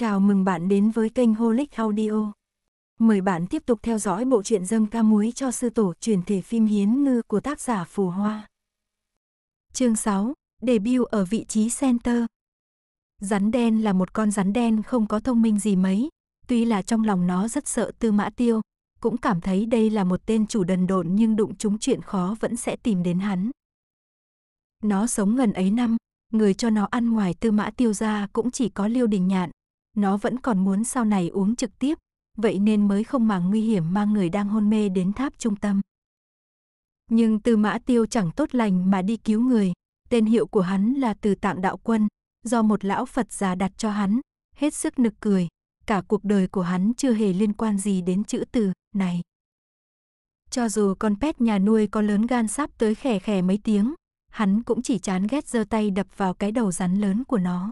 Chào mừng bạn đến với kênh Holic Audio. Mời bạn tiếp tục theo dõi bộ truyện dâm ca muối cho sư tổ truyền thể phim Hiến Ngư của tác giả Phù Hoa. Chương 6, debut ở vị trí center. Rắn đen là một con rắn đen không có thông minh gì mấy, tuy là trong lòng nó rất sợ Tư Mã Tiêu, cũng cảm thấy đây là một tên chủ đần độn nhưng đụng chúng chuyện khó vẫn sẽ tìm đến hắn. Nó sống gần ấy năm, người cho nó ăn ngoài Tư Mã Tiêu ra cũng chỉ có Liêu Đình Nhạn, nó vẫn còn muốn sau này uống trực tiếp, vậy nên mới không màng nguy hiểm mang người đang hôn mê đến tháp trung tâm. Nhưng Tư Mã Tiêu chẳng tốt lành mà đi cứu người, tên hiệu của hắn là Từ Tạng Đạo Quân, do một lão Phật già đặt cho hắn, hết sức nực cười, cả cuộc đời của hắn chưa hề liên quan gì đến chữ từ này. Cho dù con pet nhà nuôi có lớn gan sắp tới khẻ khẻ mấy tiếng, hắn cũng chỉ chán ghét giơ tay đập vào cái đầu rắn lớn của nó.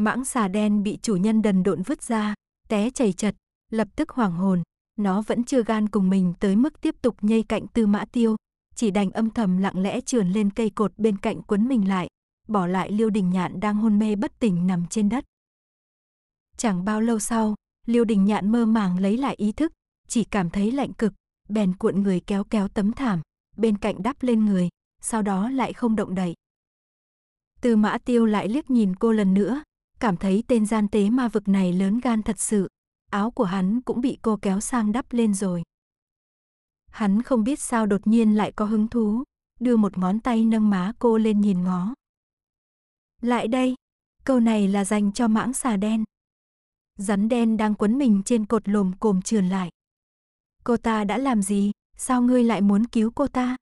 Mãng xà đen bị chủ nhân đần độn vứt ra, té chảy chật, lập tức hoảng hồn. Nó vẫn chưa gan cùng mình tới mức tiếp tục nhây cạnh tư mã tiêu, chỉ đành âm thầm lặng lẽ trườn lên cây cột bên cạnh quấn mình lại, bỏ lại Liêu Đình Nhạn đang hôn mê bất tỉnh nằm trên đất. Chẳng bao lâu sau, Liêu Đình Nhạn mơ màng lấy lại ý thức, chỉ cảm thấy lạnh cực, bèn cuộn người kéo kéo tấm thảm, bên cạnh đắp lên người, sau đó lại không động đậy. Từ Mã Tiêu lại liếc nhìn cô lần nữa, cảm thấy tên gian tế ma vực này lớn gan thật sự. Áo của hắn cũng bị cô kéo sang đắp lên rồi. Hắn không biết sao đột nhiên lại có hứng thú, đưa một ngón tay nâng má cô lên nhìn ngó. Lại đây, câu này là dành cho mãng xà đen. Rắn đen đang quấn mình trên cột lồm cồm trườn lại. Cô ta đã làm gì, sao ngươi lại muốn cứu cô ta?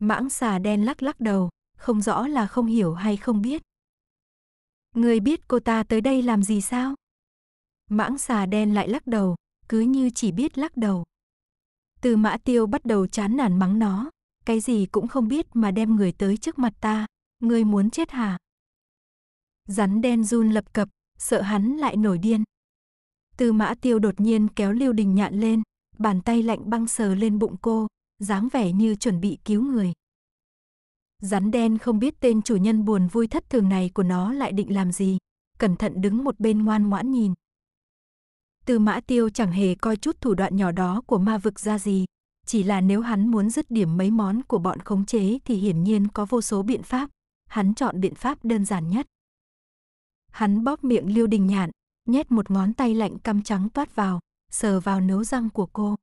Mãng xà đen lắc lắc đầu, không rõ là không hiểu hay không biết. Người biết cô ta tới đây làm gì sao? Mãng xà đen lại lắc đầu, cứ như chỉ biết lắc đầu. Từ mã tiêu bắt đầu chán nản mắng nó, cái gì cũng không biết mà đem người tới trước mặt ta, ngươi muốn chết hả? Rắn đen run lập cập, sợ hắn lại nổi điên. Từ mã tiêu đột nhiên kéo Lưu Đình Nhạn lên, bàn tay lạnh băng sờ lên bụng cô, dáng vẻ như chuẩn bị cứu người. Rắn đen không biết tên chủ nhân buồn vui thất thường này của nó lại định làm gì, cẩn thận đứng một bên ngoan ngoãn nhìn. Tư mã tiêu chẳng hề coi chút thủ đoạn nhỏ đó của ma vực ra gì, chỉ là nếu hắn muốn dứt điểm mấy món của bọn khống chế thì hiển nhiên có vô số biện pháp, hắn chọn biện pháp đơn giản nhất. Hắn bóp miệng Liêu Đình Nhạn, nhét một ngón tay lạnh căm trắng toát vào, sờ vào nấu răng của cô.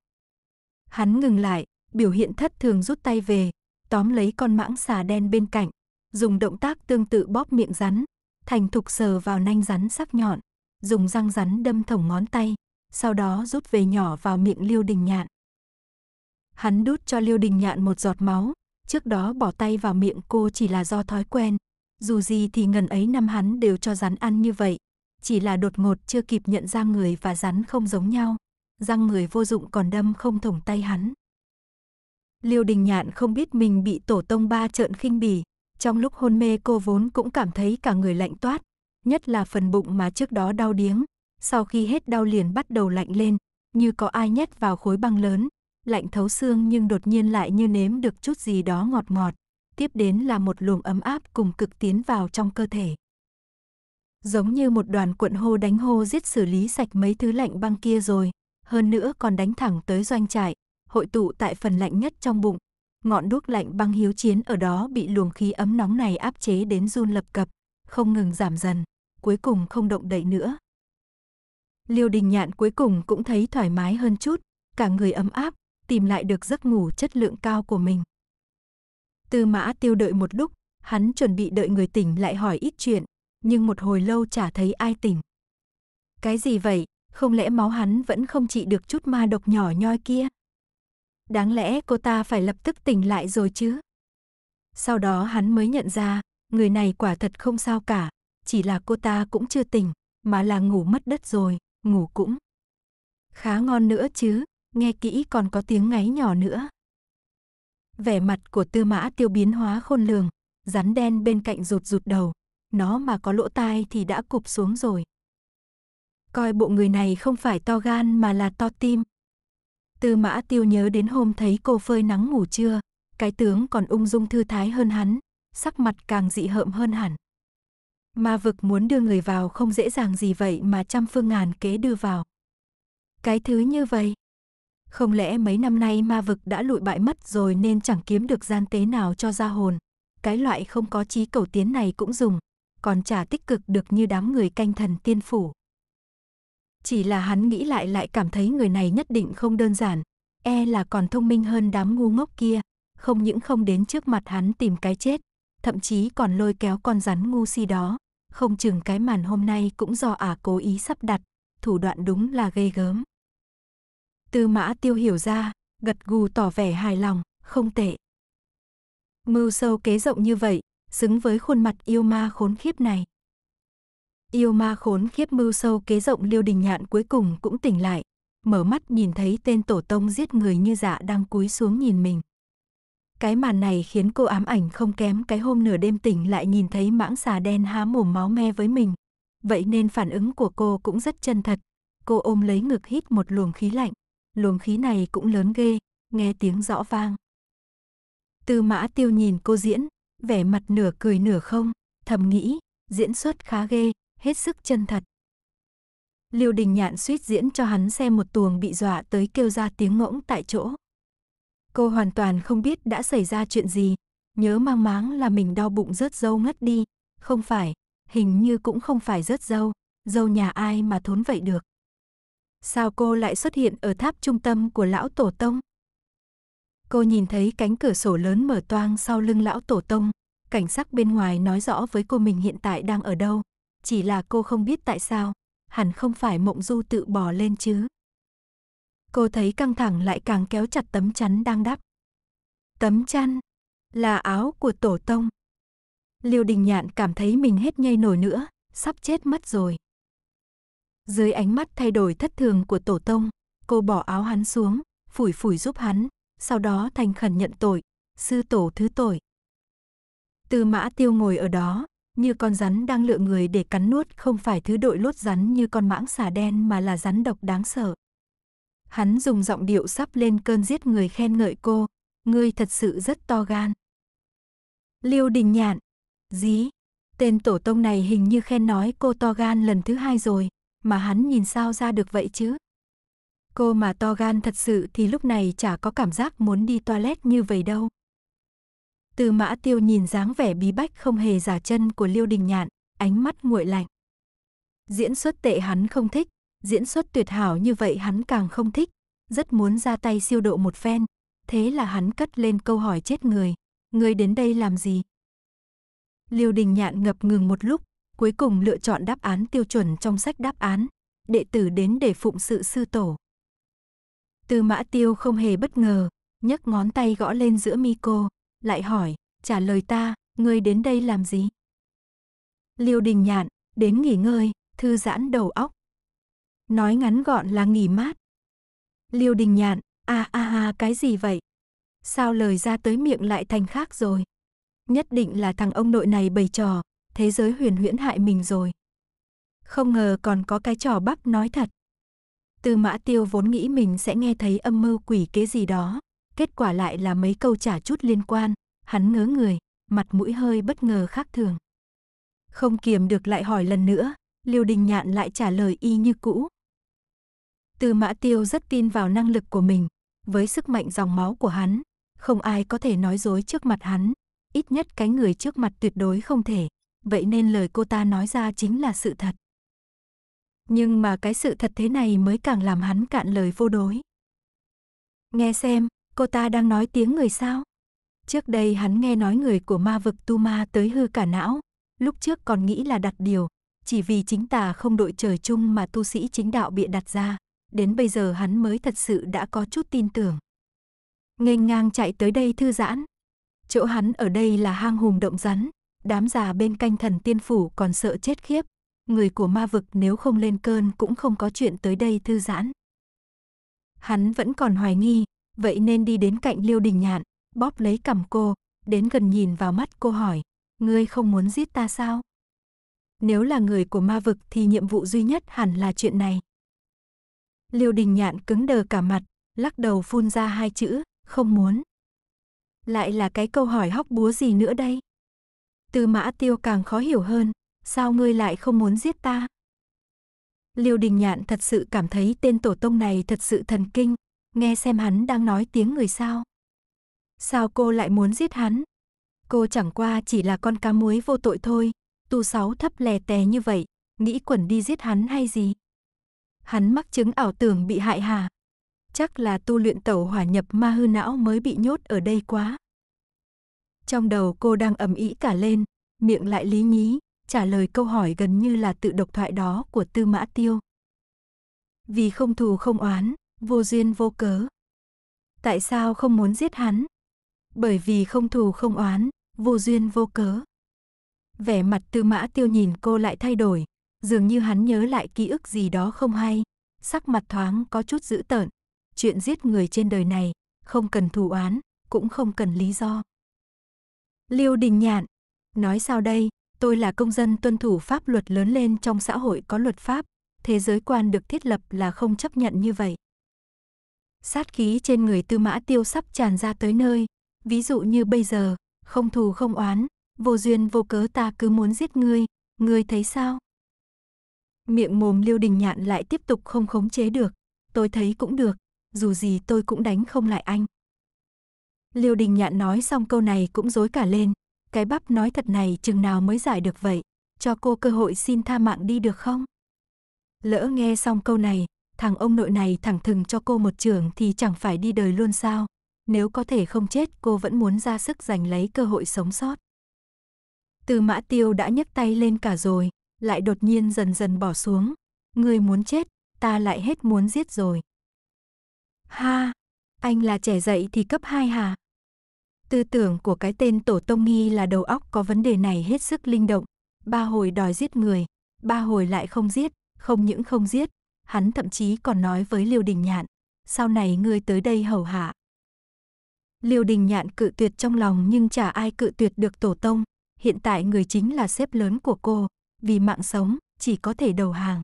Hắn ngừng lại, biểu hiện thất thường rút tay về, tóm lấy con mãng xà đen bên cạnh, dùng động tác tương tự bóp miệng rắn, thành thục sờ vào nanh rắn sắc nhọn, dùng răng rắn đâm thủng ngón tay, sau đó rút về nhỏ vào miệng Liêu Đình Nhạn. Hắn đút cho Liêu Đình Nhạn một giọt máu, trước đó bỏ tay vào miệng cô chỉ là do thói quen, dù gì thì ngần ấy năm hắn đều cho rắn ăn như vậy, chỉ là đột ngột chưa kịp nhận ra người và rắn không giống nhau, răng người vô dụng còn đâm không thủng tay hắn. Liêu Đình Nhạn không biết mình bị tổ tông ba trợn khinh bỉ, trong lúc hôn mê cô vốn cũng cảm thấy cả người lạnh toát, nhất là phần bụng mà trước đó đau điếng, sau khi hết đau liền bắt đầu lạnh lên, như có ai nhét vào khối băng lớn, lạnh thấu xương nhưng đột nhiên lại như nếm được chút gì đó ngọt ngọt, tiếp đến là một luồng ấm áp cùng cực tiến vào trong cơ thể. Giống như một đoàn cuộn hô đánh hô giết xử lý sạch mấy thứ lạnh băng kia rồi, hơn nữa còn đánh thẳng tới doanh trại, hội tụ tại phần lạnh nhất trong bụng. Ngọn đuốc lạnh băng hiếu chiến ở đó bị luồng khí ấm nóng này áp chế đến run lập cập, không ngừng giảm dần, cuối cùng không động đậy nữa. Liêu đình nhạn cuối cùng cũng thấy thoải mái hơn chút, cả người ấm áp, tìm lại được giấc ngủ chất lượng cao của mình. Tư mã tiêu đợi một lúc, hắn chuẩn bị đợi người tỉnh lại hỏi ít chuyện, nhưng một hồi lâu chả thấy ai tỉnh. Cái gì vậy, không lẽ máu hắn vẫn không trị được chút ma độc nhỏ nhoi kia? đáng lẽ cô ta phải lập tức tỉnh lại rồi chứ. Sau đó hắn mới nhận ra, người này quả thật không sao cả, chỉ là cô ta cũng chưa tỉnh, mà là ngủ mất đất rồi, ngủ cũng. Khá ngon nữa chứ, nghe kỹ còn có tiếng ngáy nhỏ nữa. Vẻ mặt của tư mã tiêu biến hóa khôn lường, rắn đen bên cạnh rụt rụt đầu, nó mà có lỗ tai thì đã cụp xuống rồi. Coi bộ người này không phải to gan mà là to tim. Tư mã tiêu nhớ đến hôm thấy cô phơi nắng ngủ trưa, cái tướng còn ung dung thư thái hơn hắn, sắc mặt càng dị hợm hơn hẳn. Ma vực muốn đưa người vào không dễ dàng gì vậy mà trăm phương ngàn kế đưa vào. Cái thứ như vậy. Không lẽ mấy năm nay ma vực đã lụi bại mất rồi nên chẳng kiếm được gian tế nào cho ra hồn. Cái loại không có trí cầu tiến này cũng dùng, còn chả tích cực được như đám người canh thần tiên phủ chỉ là hắn nghĩ lại lại cảm thấy người này nhất định không đơn giản, e là còn thông minh hơn đám ngu ngốc kia, không những không đến trước mặt hắn tìm cái chết, thậm chí còn lôi kéo con rắn ngu si đó, không chừng cái màn hôm nay cũng do ả à cố ý sắp đặt, thủ đoạn đúng là ghê gớm. Tư mã tiêu hiểu ra, gật gù tỏ vẻ hài lòng, không tệ. Mưu sâu kế rộng như vậy, xứng với khuôn mặt yêu ma khốn khiếp này. Yêu ma khốn khiếp mưu sâu kế rộng liêu đình nhạn cuối cùng cũng tỉnh lại, mở mắt nhìn thấy tên tổ tông giết người như dạ đang cúi xuống nhìn mình. Cái màn này khiến cô ám ảnh không kém cái hôm nửa đêm tỉnh lại nhìn thấy mãng xà đen há mồm máu me với mình. Vậy nên phản ứng của cô cũng rất chân thật. Cô ôm lấy ngực hít một luồng khí lạnh. Luồng khí này cũng lớn ghê, nghe tiếng rõ vang. Tư mã tiêu nhìn cô diễn, vẻ mặt nửa cười nửa không, thầm nghĩ, diễn xuất khá ghê, hết sức chân thật. Liêu Đình Nhạn suýt diễn cho hắn xem một tuồng bị dọa tới kêu ra tiếng ngỗng tại chỗ. Cô hoàn toàn không biết đã xảy ra chuyện gì, nhớ mang máng là mình đau bụng rớt dâu ngất đi, không phải, hình như cũng không phải rớt dâu, dâu nhà ai mà thốn vậy được. Sao cô lại xuất hiện ở tháp trung tâm của lão tổ tông? Cô nhìn thấy cánh cửa sổ lớn mở toang sau lưng lão tổ tông, cảnh sắc bên ngoài nói rõ với cô mình hiện tại đang ở đâu, chỉ là cô không biết tại sao, hẳn không phải mộng du tự bỏ lên chứ. Cô thấy căng thẳng lại càng kéo chặt tấm chắn đang đắp. Tấm chăn là áo của tổ tông. Liêu Đình Nhạn cảm thấy mình hết nhây nổi nữa, sắp chết mất rồi. Dưới ánh mắt thay đổi thất thường của tổ tông, cô bỏ áo hắn xuống, phủi phủi giúp hắn, sau đó thành khẩn nhận tội, sư tổ thứ tội. Tư mã tiêu ngồi ở đó, như con rắn đang lựa người để cắn nuốt không phải thứ đội lốt rắn như con mãng xà đen mà là rắn độc đáng sợ. Hắn dùng giọng điệu sắp lên cơn giết người khen ngợi cô, ngươi thật sự rất to gan. Liêu đình nhạn, dí, tên tổ tông này hình như khen nói cô to gan lần thứ hai rồi, mà hắn nhìn sao ra được vậy chứ. Cô mà to gan thật sự thì lúc này chả có cảm giác muốn đi toilet như vậy đâu. Từ mã tiêu nhìn dáng vẻ bí bách không hề giả chân của Liêu Đình Nhạn, ánh mắt nguội lạnh. Diễn xuất tệ hắn không thích, diễn xuất tuyệt hảo như vậy hắn càng không thích, rất muốn ra tay siêu độ một phen. Thế là hắn cất lên câu hỏi chết người, người đến đây làm gì? Liêu Đình Nhạn ngập ngừng một lúc, cuối cùng lựa chọn đáp án tiêu chuẩn trong sách đáp án, đệ tử đến để phụng sự sư tổ. Tư Mã Tiêu không hề bất ngờ, nhấc ngón tay gõ lên giữa mi cô lại hỏi, trả lời ta, ngươi đến đây làm gì? Liêu đình nhạn, đến nghỉ ngơi, thư giãn đầu óc. Nói ngắn gọn là nghỉ mát. Liêu đình nhạn, a a a cái gì vậy? Sao lời ra tới miệng lại thành khác rồi? Nhất định là thằng ông nội này bày trò, thế giới huyền huyễn hại mình rồi. Không ngờ còn có cái trò bắp nói thật. Tư mã tiêu vốn nghĩ mình sẽ nghe thấy âm mưu quỷ kế gì đó, kết quả lại là mấy câu trả chút liên quan, hắn ngớ người, mặt mũi hơi bất ngờ khác thường. Không kiềm được lại hỏi lần nữa, Liêu Đình Nhạn lại trả lời y như cũ. Tư Mã Tiêu rất tin vào năng lực của mình, với sức mạnh dòng máu của hắn, không ai có thể nói dối trước mặt hắn, ít nhất cái người trước mặt tuyệt đối không thể, vậy nên lời cô ta nói ra chính là sự thật. Nhưng mà cái sự thật thế này mới càng làm hắn cạn lời vô đối. Nghe xem, Cô ta đang nói tiếng người sao? Trước đây hắn nghe nói người của ma vực tu ma tới hư cả não, lúc trước còn nghĩ là đặt điều, chỉ vì chính tà không đội trời chung mà tu sĩ chính đạo bịa đặt ra, đến bây giờ hắn mới thật sự đã có chút tin tưởng. Nghênh ngang chạy tới đây thư giãn. Chỗ hắn ở đây là hang hùm động rắn, đám già bên canh thần tiên phủ còn sợ chết khiếp, người của ma vực nếu không lên cơn cũng không có chuyện tới đây thư giãn. Hắn vẫn còn hoài nghi, vậy nên đi đến cạnh Liêu Đình Nhạn, bóp lấy cầm cô, đến gần nhìn vào mắt cô hỏi, ngươi không muốn giết ta sao? Nếu là người của ma vực thì nhiệm vụ duy nhất hẳn là chuyện này. Liêu Đình Nhạn cứng đờ cả mặt, lắc đầu phun ra hai chữ, không muốn. Lại là cái câu hỏi hóc búa gì nữa đây? Từ mã tiêu càng khó hiểu hơn, sao ngươi lại không muốn giết ta? Liêu Đình Nhạn thật sự cảm thấy tên tổ tông này thật sự thần kinh, nghe xem hắn đang nói tiếng người sao. Sao cô lại muốn giết hắn? Cô chẳng qua chỉ là con cá muối vô tội thôi, tu sáu thấp lè tè như vậy, nghĩ quẩn đi giết hắn hay gì? Hắn mắc chứng ảo tưởng bị hại hả? Chắc là tu luyện tẩu hỏa nhập ma hư não mới bị nhốt ở đây quá. Trong đầu cô đang ầm ĩ cả lên, miệng lại lý nhí, trả lời câu hỏi gần như là tự độc thoại đó của Tư Mã Tiêu. Vì không thù không oán, Vô duyên vô cớ. Tại sao không muốn giết hắn? Bởi vì không thù không oán, vô duyên vô cớ. Vẻ mặt tư mã tiêu nhìn cô lại thay đổi, dường như hắn nhớ lại ký ức gì đó không hay, sắc mặt thoáng có chút dữ tợn. Chuyện giết người trên đời này, không cần thù oán, cũng không cần lý do. Liêu Đình Nhạn, nói sao đây, tôi là công dân tuân thủ pháp luật lớn lên trong xã hội có luật pháp, thế giới quan được thiết lập là không chấp nhận như vậy sát khí trên người tư mã tiêu sắp tràn ra tới nơi. Ví dụ như bây giờ, không thù không oán, vô duyên vô cớ ta cứ muốn giết ngươi, ngươi thấy sao? Miệng mồm liêu đình nhạn lại tiếp tục không khống chế được, tôi thấy cũng được, dù gì tôi cũng đánh không lại anh. Liêu đình nhạn nói xong câu này cũng dối cả lên, cái bắp nói thật này chừng nào mới giải được vậy, cho cô cơ hội xin tha mạng đi được không? Lỡ nghe xong câu này, thằng ông nội này thẳng thừng cho cô một trường thì chẳng phải đi đời luôn sao. Nếu có thể không chết cô vẫn muốn ra sức giành lấy cơ hội sống sót. Từ mã tiêu đã nhấc tay lên cả rồi, lại đột nhiên dần dần bỏ xuống. người muốn chết, ta lại hết muốn giết rồi. Ha, anh là trẻ dậy thì cấp 2 hả? Tư tưởng của cái tên tổ tông nghi là đầu óc có vấn đề này hết sức linh động. Ba hồi đòi giết người, ba hồi lại không giết, không những không giết, hắn thậm chí còn nói với Liêu Đình Nhạn, sau này ngươi tới đây hầu hạ. Liêu Đình Nhạn cự tuyệt trong lòng nhưng chả ai cự tuyệt được tổ tông, hiện tại người chính là sếp lớn của cô, vì mạng sống chỉ có thể đầu hàng.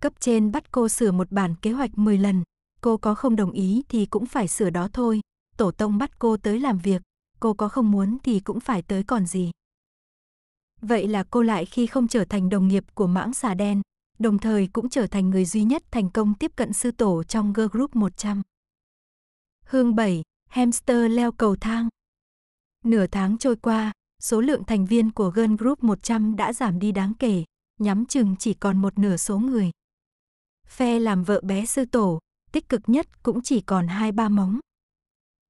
Cấp trên bắt cô sửa một bản kế hoạch 10 lần, cô có không đồng ý thì cũng phải sửa đó thôi, tổ tông bắt cô tới làm việc, cô có không muốn thì cũng phải tới còn gì. Vậy là cô lại khi không trở thành đồng nghiệp của mãng xà đen, đồng thời cũng trở thành người duy nhất thành công tiếp cận sư tổ trong Girl Group 100. Hương 7, Hamster leo cầu thang Nửa tháng trôi qua, số lượng thành viên của Girl Group 100 đã giảm đi đáng kể, nhắm chừng chỉ còn một nửa số người. Phe làm vợ bé sư tổ, tích cực nhất cũng chỉ còn hai ba móng.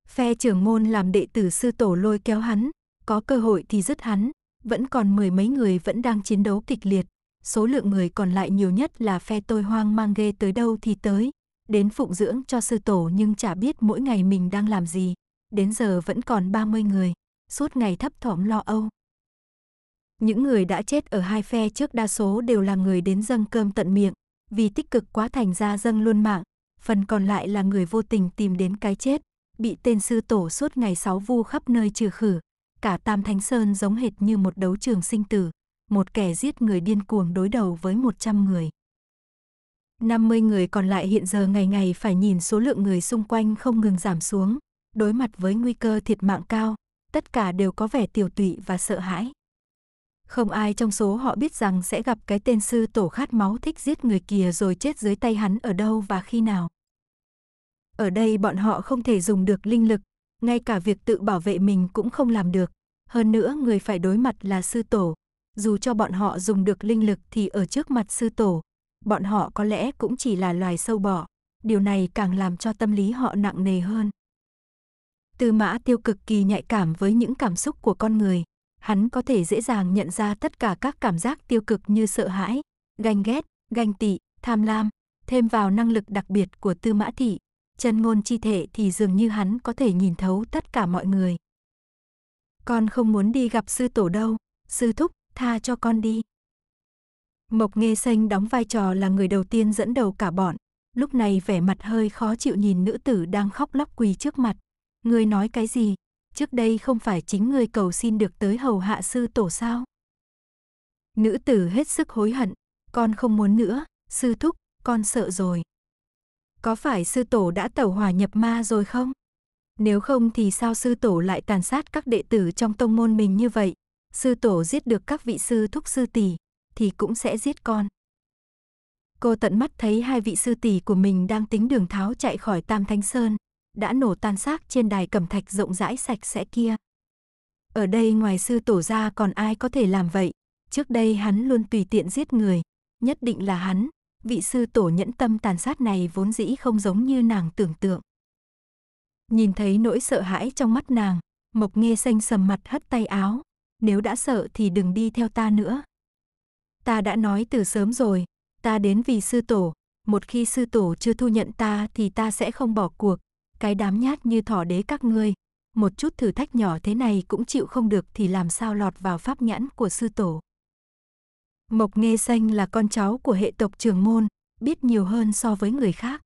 Phe trưởng môn làm đệ tử sư tổ lôi kéo hắn, có cơ hội thì dứt hắn, vẫn còn mười mấy người vẫn đang chiến đấu kịch liệt, số lượng người còn lại nhiều nhất là phe tôi hoang mang ghê tới đâu thì tới, đến phụng dưỡng cho sư tổ nhưng chả biết mỗi ngày mình đang làm gì, đến giờ vẫn còn 30 người, suốt ngày thấp thỏm lo âu. Những người đã chết ở hai phe trước đa số đều là người đến dâng cơm tận miệng, vì tích cực quá thành ra dâng luôn mạng, phần còn lại là người vô tình tìm đến cái chết, bị tên sư tổ suốt ngày sáu vu khắp nơi trừ khử, cả Tam Thánh Sơn giống hệt như một đấu trường sinh tử, một kẻ giết người điên cuồng đối đầu với 100 người. 50 người còn lại hiện giờ ngày ngày phải nhìn số lượng người xung quanh không ngừng giảm xuống, đối mặt với nguy cơ thiệt mạng cao, tất cả đều có vẻ tiểu tụy và sợ hãi. Không ai trong số họ biết rằng sẽ gặp cái tên sư tổ khát máu thích giết người kia rồi chết dưới tay hắn ở đâu và khi nào. Ở đây bọn họ không thể dùng được linh lực, ngay cả việc tự bảo vệ mình cũng không làm được. Hơn nữa người phải đối mặt là sư tổ, dù cho bọn họ dùng được linh lực thì ở trước mặt sư tổ, bọn họ có lẽ cũng chỉ là loài sâu bọ. Điều này càng làm cho tâm lý họ nặng nề hơn. Tư mã tiêu cực kỳ nhạy cảm với những cảm xúc của con người. Hắn có thể dễ dàng nhận ra tất cả các cảm giác tiêu cực như sợ hãi, ganh ghét, ganh tị, tham lam. Thêm vào năng lực đặc biệt của tư mã thị, chân ngôn chi thể thì dường như hắn có thể nhìn thấu tất cả mọi người. Con không muốn đi gặp sư tổ đâu, sư thúc, tha cho con đi. Mộc Nghê Xanh đóng vai trò là người đầu tiên dẫn đầu cả bọn, lúc này vẻ mặt hơi khó chịu nhìn nữ tử đang khóc lóc quỳ trước mặt. Ngươi nói cái gì? Trước đây không phải chính ngươi cầu xin được tới hầu hạ sư tổ sao? Nữ tử hết sức hối hận, con không muốn nữa, sư thúc, con sợ rồi. Có phải sư tổ đã tẩu hòa nhập ma rồi không? Nếu không thì sao sư tổ lại tàn sát các đệ tử trong tông môn mình như vậy? sư tổ giết được các vị sư thúc sư tỷ, thì cũng sẽ giết con. Cô tận mắt thấy hai vị sư tỷ của mình đang tính đường tháo chạy khỏi Tam Thánh Sơn, đã nổ tan xác trên đài cẩm thạch rộng rãi sạch sẽ kia. Ở đây ngoài sư tổ ra còn ai có thể làm vậy, trước đây hắn luôn tùy tiện giết người, nhất định là hắn, vị sư tổ nhẫn tâm tàn sát này vốn dĩ không giống như nàng tưởng tượng. Nhìn thấy nỗi sợ hãi trong mắt nàng, Mộc Nghe xanh sầm mặt hất tay áo, nếu đã sợ thì đừng đi theo ta nữa. Ta đã nói từ sớm rồi, ta đến vì sư tổ, một khi sư tổ chưa thu nhận ta thì ta sẽ không bỏ cuộc, cái đám nhát như thỏ đế các ngươi, một chút thử thách nhỏ thế này cũng chịu không được thì làm sao lọt vào pháp nhãn của sư tổ. Mộc Nghê Xanh là con cháu của hệ tộc trường môn, biết nhiều hơn so với người khác.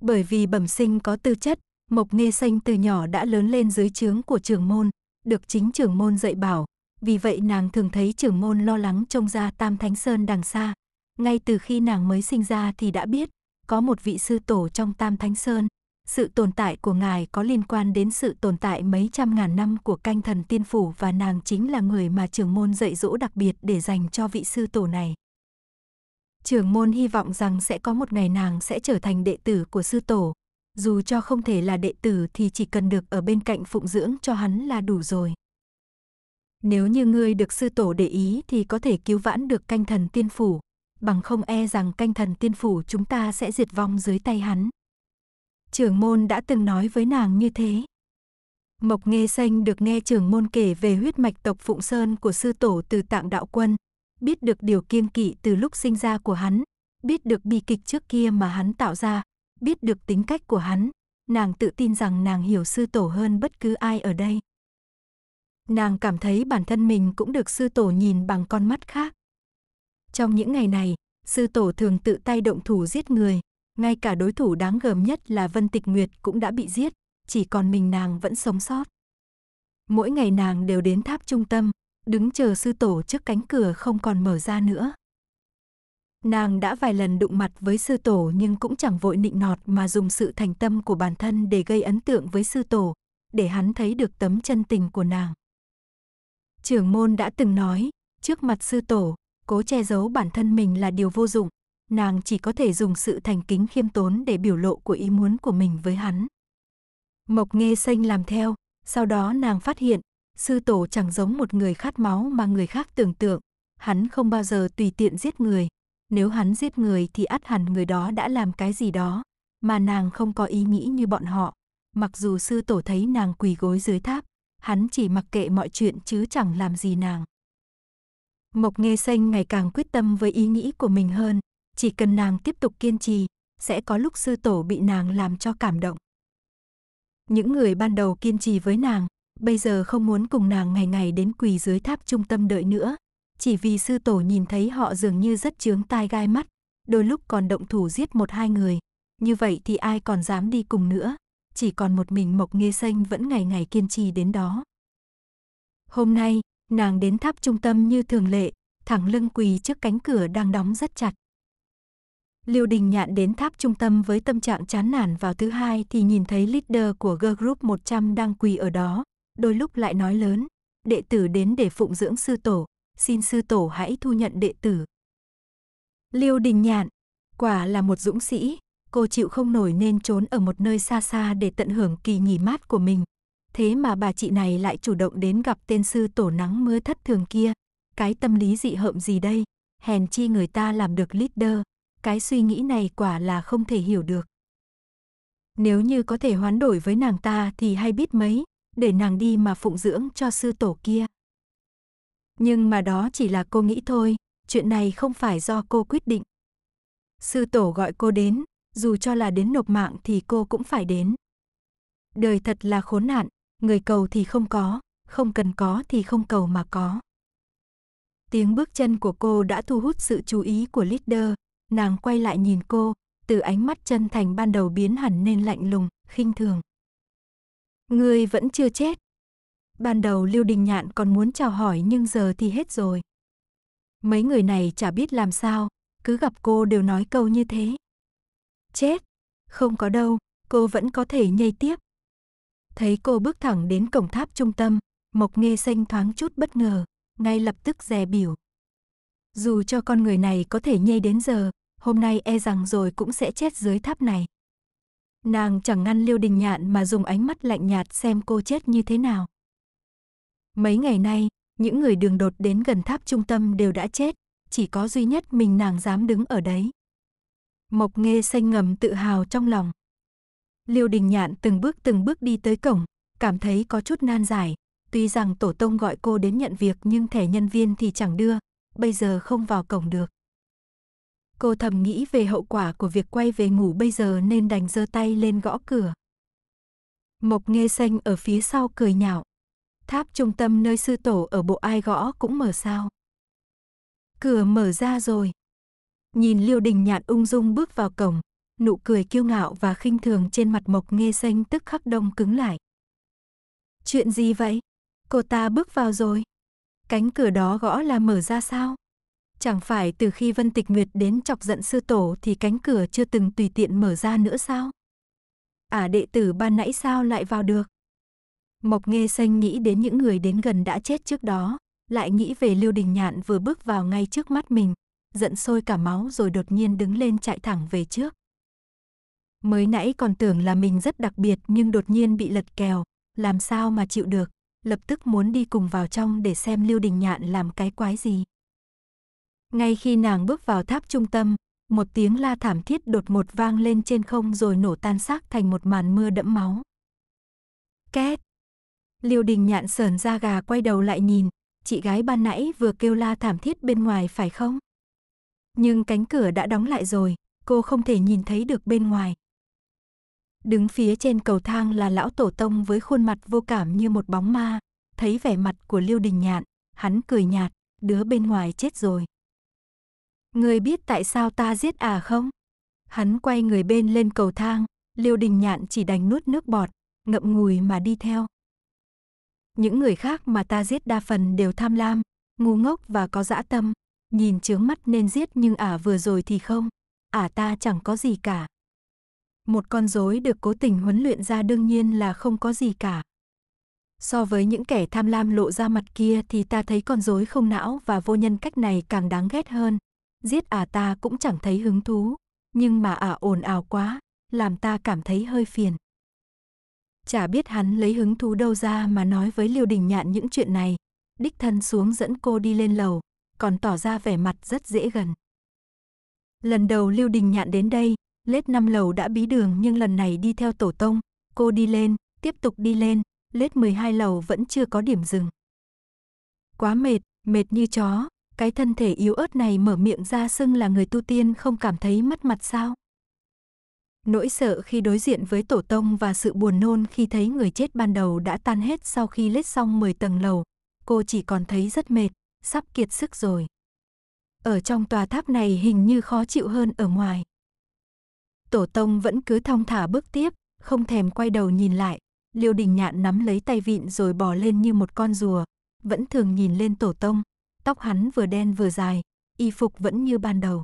Bởi vì bẩm sinh có tư chất, Mộc Nghê Xanh từ nhỏ đã lớn lên dưới trướng của trường môn, được chính trưởng môn dạy bảo, vì vậy nàng thường thấy trưởng môn lo lắng trông ra Tam Thánh Sơn đằng xa. Ngay từ khi nàng mới sinh ra thì đã biết, có một vị sư tổ trong Tam Thánh Sơn, sự tồn tại của ngài có liên quan đến sự tồn tại mấy trăm ngàn năm của canh thần tiên phủ và nàng chính là người mà trưởng môn dạy dỗ đặc biệt để dành cho vị sư tổ này. Trưởng môn hy vọng rằng sẽ có một ngày nàng sẽ trở thành đệ tử của sư tổ, dù cho không thể là đệ tử thì chỉ cần được ở bên cạnh phụng dưỡng cho hắn là đủ rồi. Nếu như ngươi được sư tổ để ý thì có thể cứu vãn được canh thần tiên phủ, bằng không e rằng canh thần tiên phủ chúng ta sẽ diệt vong dưới tay hắn. Trưởng môn đã từng nói với nàng như thế. Mộc Nghê Xanh được nghe trưởng môn kể về huyết mạch tộc Phụng Sơn của sư tổ từ tạng đạo quân, biết được điều kiêng kỵ từ lúc sinh ra của hắn, biết được bi kịch trước kia mà hắn tạo ra, biết được tính cách của hắn, nàng tự tin rằng nàng hiểu sư tổ hơn bất cứ ai ở đây. Nàng cảm thấy bản thân mình cũng được sư tổ nhìn bằng con mắt khác. Trong những ngày này, sư tổ thường tự tay động thủ giết người, ngay cả đối thủ đáng gờm nhất là Vân Tịch Nguyệt cũng đã bị giết, chỉ còn mình nàng vẫn sống sót. Mỗi ngày nàng đều đến tháp trung tâm, đứng chờ sư tổ trước cánh cửa không còn mở ra nữa. Nàng đã vài lần đụng mặt với sư tổ nhưng cũng chẳng vội nịnh nọt mà dùng sự thành tâm của bản thân để gây ấn tượng với sư tổ, để hắn thấy được tấm chân tình của nàng. Trưởng môn đã từng nói, trước mặt sư tổ, cố che giấu bản thân mình là điều vô dụng, nàng chỉ có thể dùng sự thành kính khiêm tốn để biểu lộ của ý muốn của mình với hắn. Mộc Nghê Xanh làm theo, sau đó nàng phát hiện, sư tổ chẳng giống một người khát máu mà người khác tưởng tượng, hắn không bao giờ tùy tiện giết người, nếu hắn giết người thì ắt hẳn người đó đã làm cái gì đó, mà nàng không có ý nghĩ như bọn họ. Mặc dù sư tổ thấy nàng quỳ gối dưới tháp, hắn chỉ mặc kệ mọi chuyện chứ chẳng làm gì nàng. Mộc Nghê Xanh ngày càng quyết tâm với ý nghĩ của mình hơn, chỉ cần nàng tiếp tục kiên trì, sẽ có lúc sư tổ bị nàng làm cho cảm động. Những người ban đầu kiên trì với nàng, bây giờ không muốn cùng nàng ngày ngày đến quỳ dưới tháp trung tâm đợi nữa, chỉ vì sư tổ nhìn thấy họ dường như rất chướng tai gai mắt, đôi lúc còn động thủ giết một hai người, như vậy thì ai còn dám đi cùng nữa, chỉ còn một mình Mộc Nghê Xanh vẫn ngày ngày kiên trì đến đó. Hôm nay, nàng đến tháp trung tâm như thường lệ, thẳng lưng quỳ trước cánh cửa đang đóng rất chặt. Liêu Đình Nhạn đến tháp trung tâm với tâm trạng chán nản vào thứ hai thì nhìn thấy leader của Girl Group 100 đang quỳ ở đó, đôi lúc lại nói lớn, đệ tử đến để phụng dưỡng sư tổ, xin sư tổ hãy thu nhận đệ tử. Liêu Đình Nhạn, quả là một dũng sĩ, cô chịu không nổi nên trốn ở một nơi xa xa để tận hưởng kỳ nghỉ mát của mình. Thế mà bà chị này lại chủ động đến gặp tên sư tổ nắng mưa thất thường kia. Cái tâm lý dị hợm gì đây? Hèn chi người ta làm được leader. Cái suy nghĩ này quả là không thể hiểu được. Nếu như có thể hoán đổi với nàng ta thì hay biết mấy, để nàng đi mà phụng dưỡng cho sư tổ kia. Nhưng mà đó chỉ là cô nghĩ thôi, chuyện này không phải do cô quyết định. Sư tổ gọi cô đến, dù cho là đến nộp mạng thì cô cũng phải đến. Đời thật là khốn nạn, người cầu thì không có, không cần có thì không cầu mà có. Tiếng bước chân của cô đã thu hút sự chú ý của leader, nàng quay lại nhìn cô, từ ánh mắt chân thành ban đầu biến hẳn nên lạnh lùng, khinh thường. Ngươi vẫn chưa chết, Ban đầu Lưu Đình Nhạn còn muốn chào hỏi nhưng giờ thì hết rồi. Mấy người này chả biết làm sao, cứ gặp cô đều nói câu như thế. Chết, không có đâu, cô vẫn có thể nhây tiếp. Thấy cô bước thẳng đến cổng tháp trung tâm, Mộc Nghê Xanh thoáng chút bất ngờ, ngay lập tức dè biểu. Dù cho con người này có thể nhây đến giờ, hôm nay e rằng rồi cũng sẽ chết dưới tháp này. Nàng chẳng ngăn Lưu Đình Nhạn mà dùng ánh mắt lạnh nhạt xem cô chết như thế nào. Mấy ngày nay, những người đường đột đến gần tháp trung tâm đều đã chết, chỉ có duy nhất mình nàng dám đứng ở đấy. Mộc Nghê xanh ngầm tự hào trong lòng. Liêu Đình Nhạn từng bước từng bước đi tới cổng, cảm thấy có chút nan giải, tuy rằng tổ tông gọi cô đến nhận việc nhưng thẻ nhân viên thì chẳng đưa, bây giờ không vào cổng được. Cô thầm nghĩ về hậu quả của việc quay về ngủ bây giờ nên đành giơ tay lên gõ cửa. Mộc Nghê xanh ở phía sau cười nhạo. Tháp trung tâm nơi sư tổ ở bộ ai gõ cũng mở sao. Cửa mở ra rồi. Nhìn Liêu Đình Nhạn ung dung bước vào cổng, nụ cười kiêu ngạo và khinh thường trên mặt Mộc nghe Xanh tức khắc đông cứng lại. Chuyện gì vậy? Cô ta bước vào rồi. Cánh cửa đó gõ là mở ra sao? Chẳng phải từ khi Vân Tịch Nguyệt đến chọc giận sư tổ thì cánh cửa chưa từng tùy tiện mở ra nữa sao? À đệ tử ban nãy sao lại vào được? Mộc Nghê Xanh nghĩ đến những người đến gần đã chết trước đó, lại nghĩ về Lưu Đình Nhạn vừa bước vào ngay trước mắt mình, giận sôi cả máu rồi đột nhiên đứng lên chạy thẳng về trước. Mới nãy còn tưởng là mình rất đặc biệt nhưng đột nhiên bị lật kèo, làm sao mà chịu được, lập tức muốn đi cùng vào trong để xem Lưu Đình Nhạn làm cái quái gì. Ngay khi nàng bước vào tháp trung tâm, một tiếng la thảm thiết đột một vang lên trên không rồi nổ tan xác thành một màn mưa đẫm máu. Két! Liêu đình nhạn sờn da gà quay đầu lại nhìn, chị gái ban nãy vừa kêu la thảm thiết bên ngoài phải không? Nhưng cánh cửa đã đóng lại rồi, cô không thể nhìn thấy được bên ngoài. Đứng phía trên cầu thang là lão tổ tông với khuôn mặt vô cảm như một bóng ma, thấy vẻ mặt của Liêu Đình Nhạn, hắn cười nhạt, đứa bên ngoài chết rồi. Người biết tại sao ta giết à không? Hắn quay người bên lên cầu thang, Liêu Đình Nhạn chỉ đành nuốt nước bọt, ngậm ngùi mà đi theo. Những người khác mà ta giết đa phần đều tham lam, ngu ngốc và có dã tâm. Nhìn chướng mắt nên giết nhưng ả à vừa rồi thì không. Ả à ta chẳng có gì cả. Một con rối được cố tình huấn luyện ra đương nhiên là không có gì cả. So với những kẻ tham lam lộ ra mặt kia thì ta thấy con rối không não và vô nhân cách này càng đáng ghét hơn. Giết ả à ta cũng chẳng thấy hứng thú, nhưng mà ả ồn ào quá, làm ta cảm thấy hơi phiền. Chả biết hắn lấy hứng thú đâu ra mà nói với Liêu Đình Nhạn những chuyện này. Đích thân xuống dẫn cô đi lên lầu, còn tỏ ra vẻ mặt rất dễ gần. Lần đầu Liêu Đình Nhạn đến đây, lết năm lầu đã bí đường nhưng lần này đi theo tổ tông, cô đi lên, tiếp tục đi lên, lết 12 lầu vẫn chưa có điểm dừng. Quá mệt, mệt như chó, cái thân thể yếu ớt này mở miệng ra xưng là người tu tiên không cảm thấy mất mặt sao? Nỗi sợ khi đối diện với tổ tông và sự buồn nôn khi thấy người chết ban đầu đã tan hết sau khi lết xong 10 tầng lầu. Cô chỉ còn thấy rất mệt, sắp kiệt sức rồi. Ở trong tòa tháp này hình như khó chịu hơn ở ngoài. Tổ tông vẫn cứ thong thả bước tiếp, không thèm quay đầu nhìn lại. Liêu đình nhạn nắm lấy tay vịn rồi bò lên như một con rùa, vẫn thường nhìn lên tổ tông. Tóc hắn vừa đen vừa dài, y phục vẫn như ban đầu.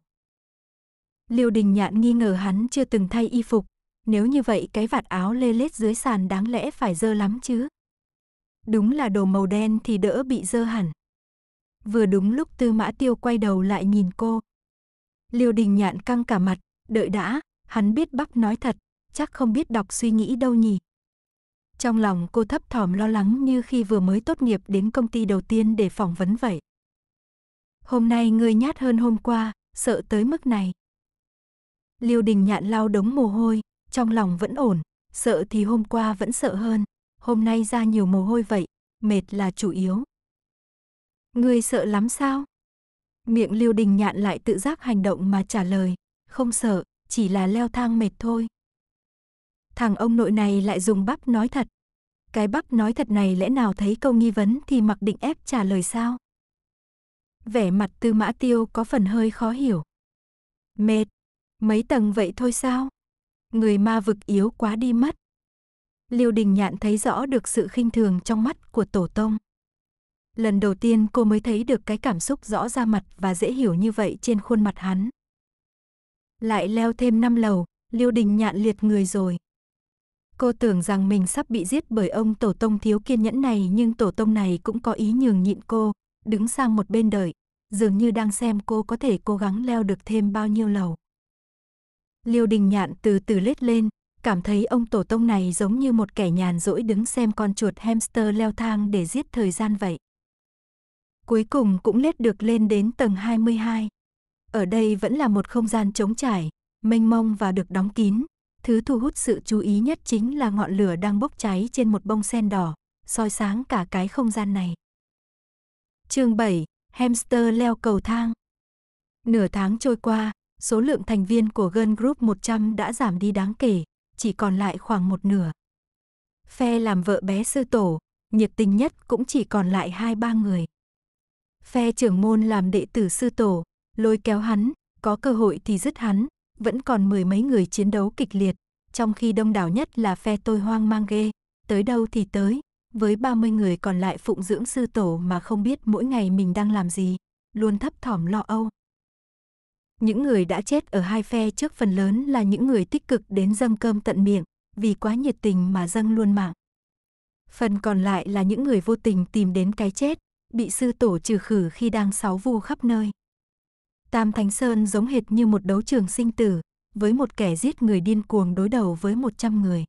Liêu Đình Nhạn nghi ngờ hắn chưa từng thay y phục, nếu như vậy cái vạt áo lê lết dưới sàn đáng lẽ phải dơ lắm chứ. Đúng là đồ màu đen thì đỡ bị dơ hẳn. Vừa đúng lúc Tư Mã Tiêu quay đầu lại nhìn cô. Liêu Đình Nhạn căng cả mặt, đợi đã, hắn biết bắp nói thật, chắc không biết đọc suy nghĩ đâu nhỉ. Trong lòng cô thấp thỏm lo lắng như khi vừa mới tốt nghiệp đến công ty đầu tiên để phỏng vấn vậy. Hôm nay ngươi nhát hơn hôm qua, sợ tới mức này. Liêu Đình Nhạn lao đống mồ hôi, trong lòng vẫn ổn, sợ thì hôm qua vẫn sợ hơn, hôm nay ra nhiều mồ hôi vậy, mệt là chủ yếu. Ngươi sợ lắm sao? Miệng Liêu Đình Nhạn lại tự giác hành động mà trả lời, không sợ, chỉ là leo thang mệt thôi. Thằng ông nội này lại dùng bắp nói thật. Cái bắp nói thật này lẽ nào thấy câu nghi vấn thì mặc định ép trả lời sao? Vẻ mặt tư mã tiêu có phần hơi khó hiểu. Mệt, Mấy tầng vậy thôi sao? Người ma vực yếu quá đi mất. Liêu Đình Nhạn thấy rõ được sự khinh thường trong mắt của tổ tông. Lần đầu tiên cô mới thấy được cái cảm xúc rõ ra mặt và dễ hiểu như vậy trên khuôn mặt hắn. Lại leo thêm năm lầu, Liêu Đình Nhạn liệt người rồi. Cô tưởng rằng mình sắp bị giết bởi ông tổ tông thiếu kiên nhẫn này nhưng tổ tông này cũng có ý nhường nhịn cô, đứng sang một bên đợi, dường như đang xem cô có thể cố gắng leo được thêm bao nhiêu lầu. Liêu đình nhạn từ từ lết lên, cảm thấy ông tổ tông này giống như một kẻ nhàn rỗi đứng xem con chuột hamster leo thang để giết thời gian vậy. Cuối cùng cũng lết được lên đến tầng 22. Ở đây vẫn là một không gian trống trải, mênh mông và được đóng kín. Thứ thu hút sự chú ý nhất chính là ngọn lửa đang bốc cháy trên một bông sen đỏ, soi sáng cả cái không gian này. Chương 7, hamster leo cầu thang. Nửa tháng trôi qua, số lượng thành viên của Girl Group 100 đã giảm đi đáng kể, chỉ còn lại khoảng một nửa. Phe làm vợ bé sư tổ, nhiệt tình nhất cũng chỉ còn lại hai ba người. Phe trưởng môn làm đệ tử sư tổ, lôi kéo hắn, có cơ hội thì dứt hắn, vẫn còn mười mấy người chiến đấu kịch liệt, trong khi đông đảo nhất là phe tôi hoang mang ghê, tới đâu thì tới, với 30 người còn lại phụng dưỡng sư tổ mà không biết mỗi ngày mình đang làm gì, luôn thấp thỏm lo âu. Những người đã chết ở hai phe trước phần lớn là những người tích cực đến dâng cơm tận miệng, vì quá nhiệt tình mà dâng luôn mạng. Phần còn lại là những người vô tình tìm đến cái chết, bị sư tổ trừ khử khi đang sáu vu khắp nơi. Tam Thánh Sơn giống hệt như một đấu trường sinh tử, với một kẻ giết người điên cuồng đối đầu với 100 người.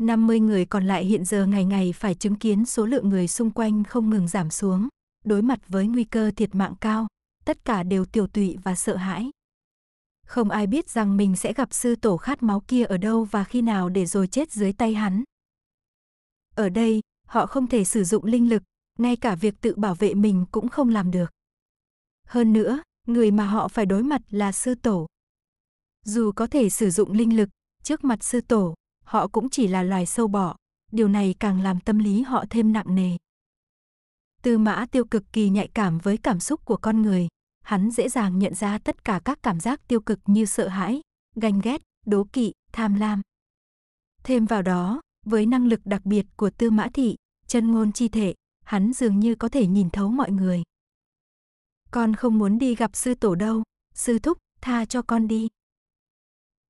50 người còn lại hiện giờ ngày ngày phải chứng kiến số lượng người xung quanh không ngừng giảm xuống, đối mặt với nguy cơ thiệt mạng cao, tất cả đều tiểu tụy và sợ hãi. Không ai biết rằng mình sẽ gặp sư tổ khát máu kia ở đâu và khi nào để rồi chết dưới tay hắn. Ở đây, họ không thể sử dụng linh lực, ngay cả việc tự bảo vệ mình cũng không làm được. Hơn nữa, người mà họ phải đối mặt là sư tổ. Dù có thể sử dụng linh lực, trước mặt sư tổ, họ cũng chỉ là loài sâu bọ, điều này càng làm tâm lý họ thêm nặng nề. Tư mã tiêu cực kỳ nhạy cảm với cảm xúc của con người. Hắn dễ dàng nhận ra tất cả các cảm giác tiêu cực như sợ hãi, ganh ghét, đố kỵ, tham lam. Thêm vào đó, với năng lực đặc biệt của tư mã thị, chân ngôn chi thể, hắn dường như có thể nhìn thấu mọi người. Con không muốn đi gặp sư tổ đâu, sư thúc, tha cho con đi.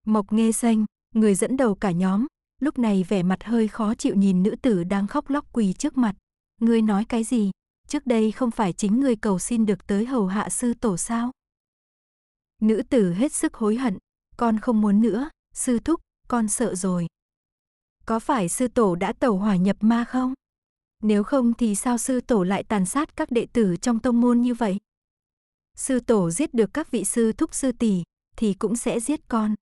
Mộc Nghe Xanh, người dẫn đầu cả nhóm, lúc này vẻ mặt hơi khó chịu nhìn nữ tử đang khóc lóc quỳ trước mặt. Ngươi nói cái gì? trước đây không phải chính người cầu xin được tới hầu hạ sư tổ sao? Nữ tử hết sức hối hận, con không muốn nữa, sư thúc, con sợ rồi. Có phải sư tổ đã tẩu hỏa nhập ma không? Nếu không thì sao sư tổ lại tàn sát các đệ tử trong tông môn như vậy? Sư tổ giết được các vị sư thúc sư tỷ thì cũng sẽ giết con.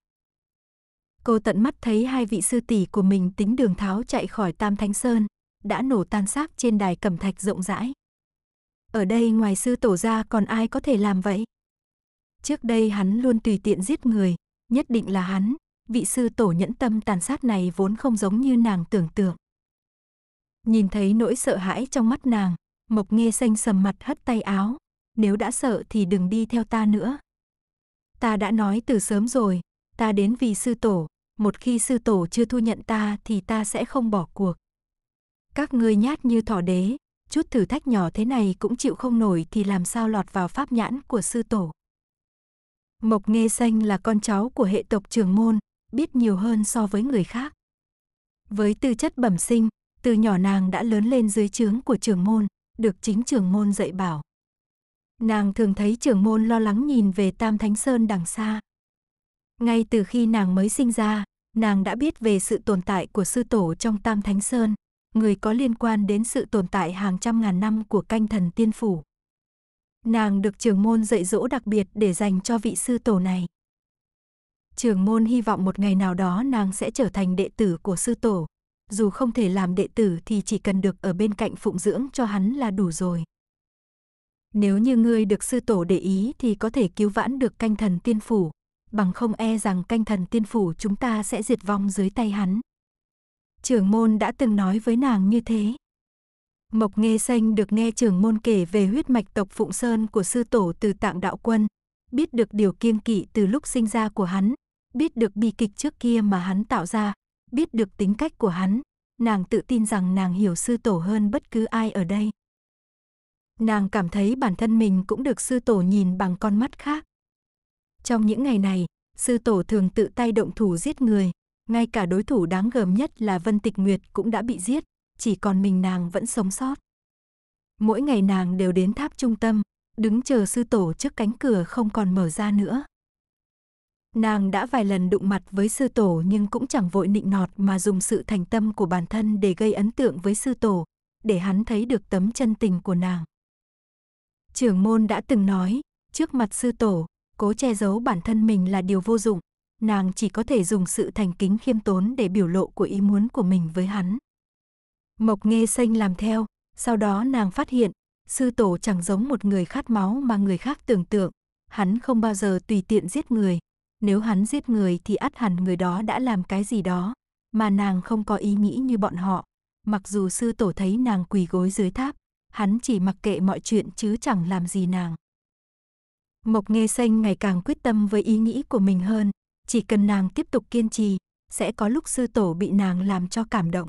Cô tận mắt thấy hai vị sư tỷ của mình tính đường tháo chạy khỏi Tam Thánh Sơn, đã nổ tan xác trên đài cẩm thạch rộng rãi ở đây ngoài sư tổ ra còn ai có thể làm vậy? Trước đây hắn luôn tùy tiện giết người, nhất định là hắn, vị sư tổ nhẫn tâm tàn sát này vốn không giống như nàng tưởng tượng. Nhìn thấy nỗi sợ hãi trong mắt nàng, Mộc Nghê xanh sầm mặt hất tay áo, nếu đã sợ thì đừng đi theo ta nữa. Ta đã nói từ sớm rồi, ta đến vì sư tổ, một khi sư tổ chưa thu nhận ta thì ta sẽ không bỏ cuộc. Các ngươi nhát như thỏ đế, chút thử thách nhỏ thế này cũng chịu không nổi thì làm sao lọt vào pháp nhãn của sư tổ. Mộc Nghê Xanh là con cháu của hệ tộc trường môn, biết nhiều hơn so với người khác. Với tư chất bẩm sinh, từ nhỏ nàng đã lớn lên dưới trướng của trường môn, được chính trường môn dạy bảo. Nàng thường thấy trường môn lo lắng nhìn về Tam Thánh Sơn đằng xa. Ngay từ khi nàng mới sinh ra, nàng đã biết về sự tồn tại của sư tổ trong Tam Thánh Sơn, người có liên quan đến sự tồn tại hàng trăm ngàn năm của canh thần tiên phủ. Nàng được trường môn dạy dỗ đặc biệt để dành cho vị sư tổ này. Trường môn hy vọng một ngày nào đó nàng sẽ trở thành đệ tử của sư tổ. Dù không thể làm đệ tử thì chỉ cần được ở bên cạnh phụng dưỡng cho hắn là đủ rồi. Nếu như ngươi được sư tổ để ý thì có thể cứu vãn được canh thần tiên phủ. Bằng không e rằng canh thần tiên phủ chúng ta sẽ diệt vong dưới tay hắn trưởng môn đã từng nói với nàng như thế. Mộc Nghê Xanh được nghe trưởng môn kể về huyết mạch tộc Phụng Sơn của sư tổ từ tạng đạo quân, biết được điều kiêng kỵ từ lúc sinh ra của hắn, biết được bi kịch trước kia mà hắn tạo ra, biết được tính cách của hắn, nàng tự tin rằng nàng hiểu sư tổ hơn bất cứ ai ở đây. Nàng cảm thấy bản thân mình cũng được sư tổ nhìn bằng con mắt khác. Trong những ngày này, sư tổ thường tự tay động thủ giết người, ngay cả đối thủ đáng gờm nhất là Vân Tịch Nguyệt cũng đã bị giết, chỉ còn mình nàng vẫn sống sót. Mỗi ngày nàng đều đến tháp trung tâm, đứng chờ sư tổ trước cánh cửa không còn mở ra nữa. Nàng đã vài lần đụng mặt với sư tổ nhưng cũng chẳng vội nịnh nọt mà dùng sự thành tâm của bản thân để gây ấn tượng với sư tổ, để hắn thấy được tấm chân tình của nàng. Trưởng môn đã từng nói, trước mặt sư tổ, cố che giấu bản thân mình là điều vô dụng, nàng chỉ có thể dùng sự thành kính khiêm tốn để biểu lộ của ý muốn của mình với hắn. Mộc Nghê Xanh làm theo, sau đó nàng phát hiện, sư tổ chẳng giống một người khát máu mà người khác tưởng tượng, hắn không bao giờ tùy tiện giết người, nếu hắn giết người thì ắt hẳn người đó đã làm cái gì đó, mà nàng không có ý nghĩ như bọn họ. Mặc dù sư tổ thấy nàng quỳ gối dưới tháp, hắn chỉ mặc kệ mọi chuyện chứ chẳng làm gì nàng. Mộc Nghê Xanh ngày càng quyết tâm với ý nghĩ của mình hơn, chỉ cần nàng tiếp tục kiên trì, sẽ có lúc sư tổ bị nàng làm cho cảm động.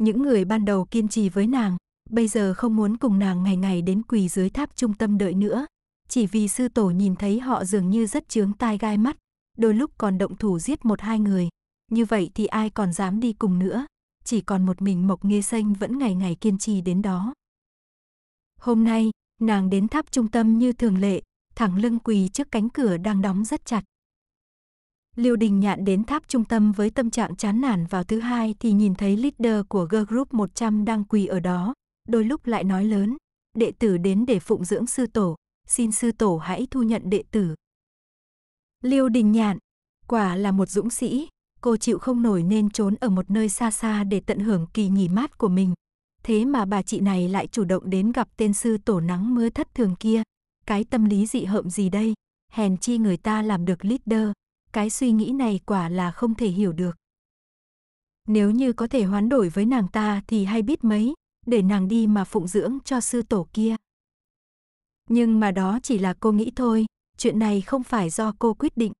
Những người ban đầu kiên trì với nàng, bây giờ không muốn cùng nàng ngày ngày đến quỳ dưới tháp trung tâm đợi nữa, chỉ vì sư tổ nhìn thấy họ dường như rất chướng tai gai mắt, đôi lúc còn động thủ giết một hai người, như vậy thì ai còn dám đi cùng nữa, chỉ còn một mình Mộc Nghê Xanh vẫn ngày ngày kiên trì đến đó. Hôm nay, nàng đến tháp trung tâm như thường lệ, thẳng lưng quỳ trước cánh cửa đang đóng rất chặt. Liêu Đình Nhạn đến tháp trung tâm với tâm trạng chán nản vào thứ hai thì nhìn thấy leader của Girl Group 100 đang quỳ ở đó, đôi lúc lại nói lớn, đệ tử đến để phụng dưỡng sư tổ, xin sư tổ hãy thu nhận đệ tử. Liêu Đình Nhạn, quả là một dũng sĩ, cô chịu không nổi nên trốn ở một nơi xa xa để tận hưởng kỳ nghỉ mát của mình. Thế mà bà chị này lại chủ động đến gặp tên sư tổ nắng mưa thất thường kia. Cái tâm lý dị hợm gì đây? Hèn chi người ta làm được leader, cái suy nghĩ này quả là không thể hiểu được. Nếu như có thể hoán đổi với nàng ta thì hay biết mấy, để nàng đi mà phụng dưỡng cho sư tổ kia. Nhưng mà đó chỉ là cô nghĩ thôi, chuyện này không phải do cô quyết định.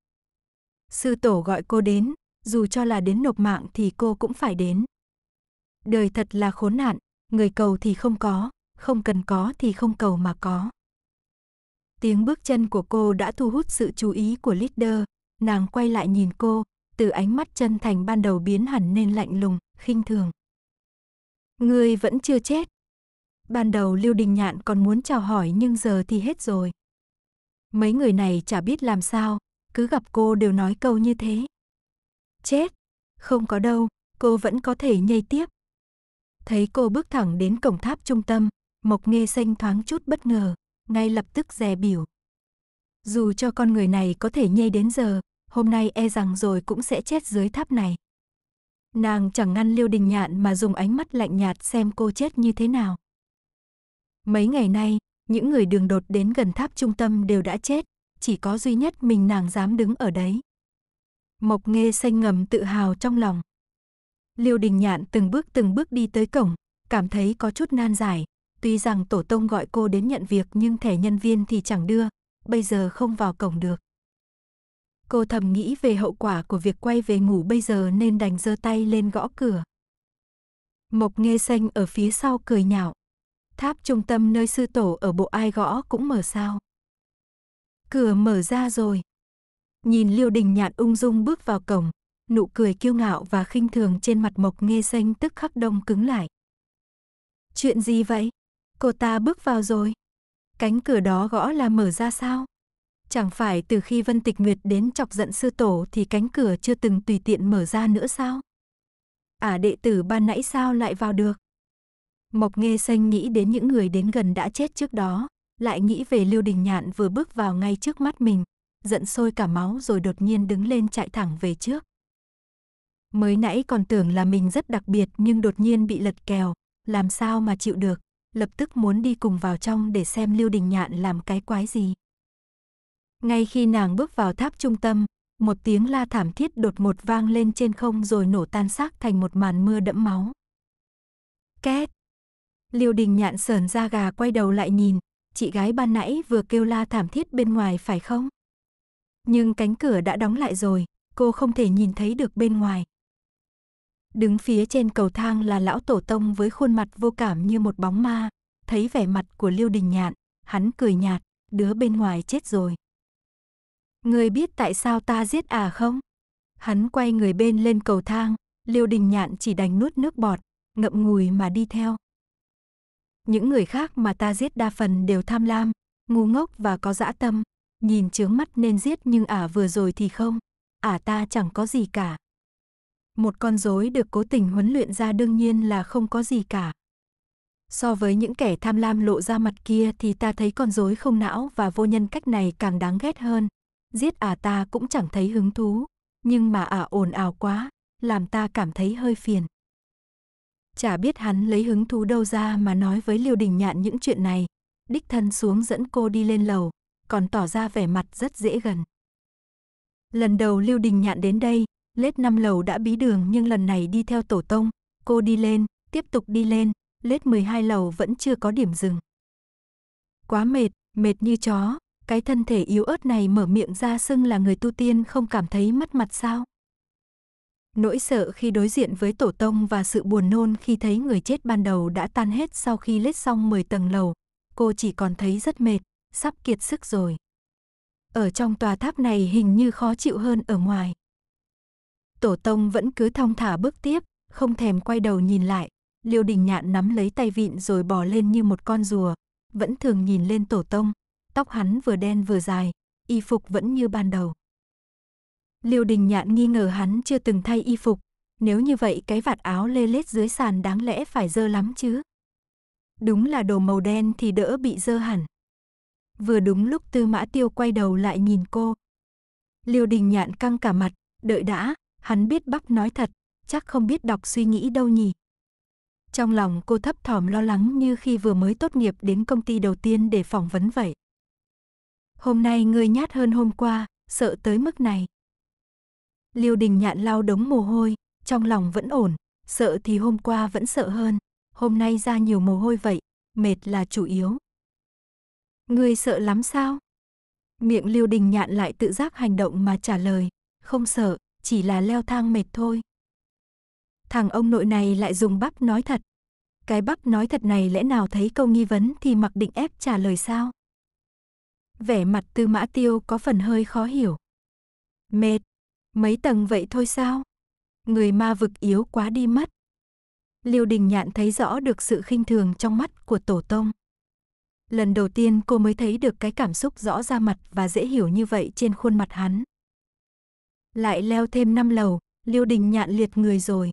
Sư tổ gọi cô đến, dù cho là đến nộp mạng thì cô cũng phải đến. Đời thật là khốn nạn, người cầu thì không có, không cần có thì không cầu mà có. Tiếng bước chân của cô đã thu hút sự chú ý của leader, nàng quay lại nhìn cô, từ ánh mắt chân thành ban đầu biến hẳn nên lạnh lùng, khinh thường. Ngươi vẫn chưa chết. Ban đầu Lưu Đình Nhạn còn muốn chào hỏi nhưng giờ thì hết rồi. Mấy người này chả biết làm sao, cứ gặp cô đều nói câu như thế. Chết? Không có đâu, cô vẫn có thể nhây tiếp. Thấy cô bước thẳng đến cổng tháp trung tâm, Mộc Nghê Xanh thoáng chút bất ngờ, ngay lập tức dè biểu. Dù cho con người này có thể nhây đến giờ, hôm nay e rằng rồi cũng sẽ chết dưới tháp này. Nàng chẳng ngăn Liêu Đình Nhạn mà dùng ánh mắt lạnh nhạt xem cô chết như thế nào. Mấy ngày nay, những người đường đột đến gần tháp trung tâm đều đã chết, chỉ có duy nhất mình nàng dám đứng ở đấy. Mộc Nghê xanh ngầm tự hào trong lòng. Liêu Đình Nhạn từng bước từng bước đi tới cổng, cảm thấy có chút nan giải, tuy rằng tổ tông gọi cô đến nhận việc nhưng thẻ nhân viên thì chẳng đưa, bây giờ không vào cổng được. Cô thầm nghĩ về hậu quả của việc quay về ngủ bây giờ nên đành giơ tay lên gõ cửa. Mộc nghe Xanh ở phía sau cười nhạo. Tháp trung tâm nơi sư tổ ở bộ ai gõ cũng mở sao. Cửa mở ra rồi. Nhìn Liêu Đình Nhạn ung dung bước vào cổng, nụ cười kiêu ngạo và khinh thường trên mặt Mộc nghe Xanh tức khắc đông cứng lại. Chuyện gì vậy? Cô ta bước vào rồi. Cánh cửa đó gõ là mở ra sao? Chẳng phải từ khi Vân Tịch Nguyệt đến chọc giận sư tổ thì cánh cửa chưa từng tùy tiện mở ra nữa sao? À đệ tử ban nãy sao lại vào được? Mộc Nghê Xanh nghĩ đến những người đến gần đã chết trước đó, lại nghĩ về Lưu Đình Nhạn vừa bước vào ngay trước mắt mình, giận sôi cả máu rồi đột nhiên đứng lên chạy thẳng về trước. Mới nãy còn tưởng là mình rất đặc biệt nhưng đột nhiên bị lật kèo, làm sao mà chịu được, lập tức muốn đi cùng vào trong để xem Lưu Đình Nhạn làm cái quái gì. Ngay khi nàng bước vào tháp trung tâm, một tiếng la thảm thiết đột một vang lên trên không rồi nổ tan xác thành một màn mưa đẫm máu. Két! Liêu đình nhạn sờn da gà quay đầu lại nhìn, chị gái ban nãy vừa kêu la thảm thiết bên ngoài phải không? Nhưng cánh cửa đã đóng lại rồi, cô không thể nhìn thấy được bên ngoài. Đứng phía trên cầu thang là lão tổ tông với khuôn mặt vô cảm như một bóng ma, thấy vẻ mặt của Liêu Đình Nhạn, hắn cười nhạt, đứa bên ngoài chết rồi. Người biết tại sao ta giết à không? Hắn quay người bên lên cầu thang, Liêu Đình Nhạn chỉ đành nuốt nước bọt, ngậm ngùi mà đi theo. Những người khác mà ta giết đa phần đều tham lam, ngu ngốc và có dã tâm, nhìn chướng mắt nên giết nhưng ả à vừa rồi thì không, ả à ta chẳng có gì cả. Một con rối được cố tình huấn luyện ra đương nhiên là không có gì cả. So với những kẻ tham lam lộ ra mặt kia thì ta thấy con rối không não và vô nhân cách này càng đáng ghét hơn giết à ta cũng chẳng thấy hứng thú, nhưng mà ả à ồn ào quá, làm ta cảm thấy hơi phiền. Chả biết hắn lấy hứng thú đâu ra mà nói với Liêu Đình Nhạn những chuyện này, đích thân xuống dẫn cô đi lên lầu, còn tỏ ra vẻ mặt rất dễ gần. Lần đầu Liêu Đình Nhạn đến đây, lết năm lầu đã bí đường nhưng lần này đi theo tổ tông, cô đi lên, tiếp tục đi lên, lết 12 lầu vẫn chưa có điểm dừng. Quá mệt, mệt như chó, cái thân thể yếu ớt này mở miệng ra xưng là người tu tiên không cảm thấy mất mặt sao? Nỗi sợ khi đối diện với tổ tông và sự buồn nôn khi thấy người chết ban đầu đã tan hết sau khi lết xong 10 tầng lầu, cô chỉ còn thấy rất mệt, sắp kiệt sức rồi. Ở trong tòa tháp này hình như khó chịu hơn ở ngoài. Tổ tông vẫn cứ thong thả bước tiếp, không thèm quay đầu nhìn lại. Liêu đình nhạn nắm lấy tay vịn rồi bò lên như một con rùa, vẫn thường nhìn lên tổ tông. Tóc hắn vừa đen vừa dài, y phục vẫn như ban đầu. Liêu đình nhạn nghi ngờ hắn chưa từng thay y phục, nếu như vậy cái vạt áo lê lết dưới sàn đáng lẽ phải dơ lắm chứ. Đúng là đồ màu đen thì đỡ bị dơ hẳn. Vừa đúng lúc tư mã tiêu quay đầu lại nhìn cô. Liêu đình nhạn căng cả mặt, đợi đã, hắn biết bắp nói thật, chắc không biết đọc suy nghĩ đâu nhỉ. Trong lòng cô thấp thỏm lo lắng như khi vừa mới tốt nghiệp đến công ty đầu tiên để phỏng vấn vậy. Hôm nay ngươi nhát hơn hôm qua, sợ tới mức này. Liêu đình nhạn lau đống mồ hôi, trong lòng vẫn ổn, sợ thì hôm qua vẫn sợ hơn, hôm nay ra nhiều mồ hôi vậy, mệt là chủ yếu. Ngươi sợ lắm sao? Miệng liêu đình nhạn lại tự giác hành động mà trả lời, không sợ, chỉ là leo thang mệt thôi. Thằng ông nội này lại dùng bắp nói thật. Cái bắp nói thật này lẽ nào thấy câu nghi vấn thì mặc định ép trả lời sao? vẻ mặt tư mã tiêu có phần hơi khó hiểu. Mệt, mấy tầng vậy thôi sao? Người ma vực yếu quá đi mất. Liêu đình nhạn thấy rõ được sự khinh thường trong mắt của tổ tông. Lần đầu tiên cô mới thấy được cái cảm xúc rõ ra mặt và dễ hiểu như vậy trên khuôn mặt hắn. Lại leo thêm năm lầu, liêu đình nhạn liệt người rồi.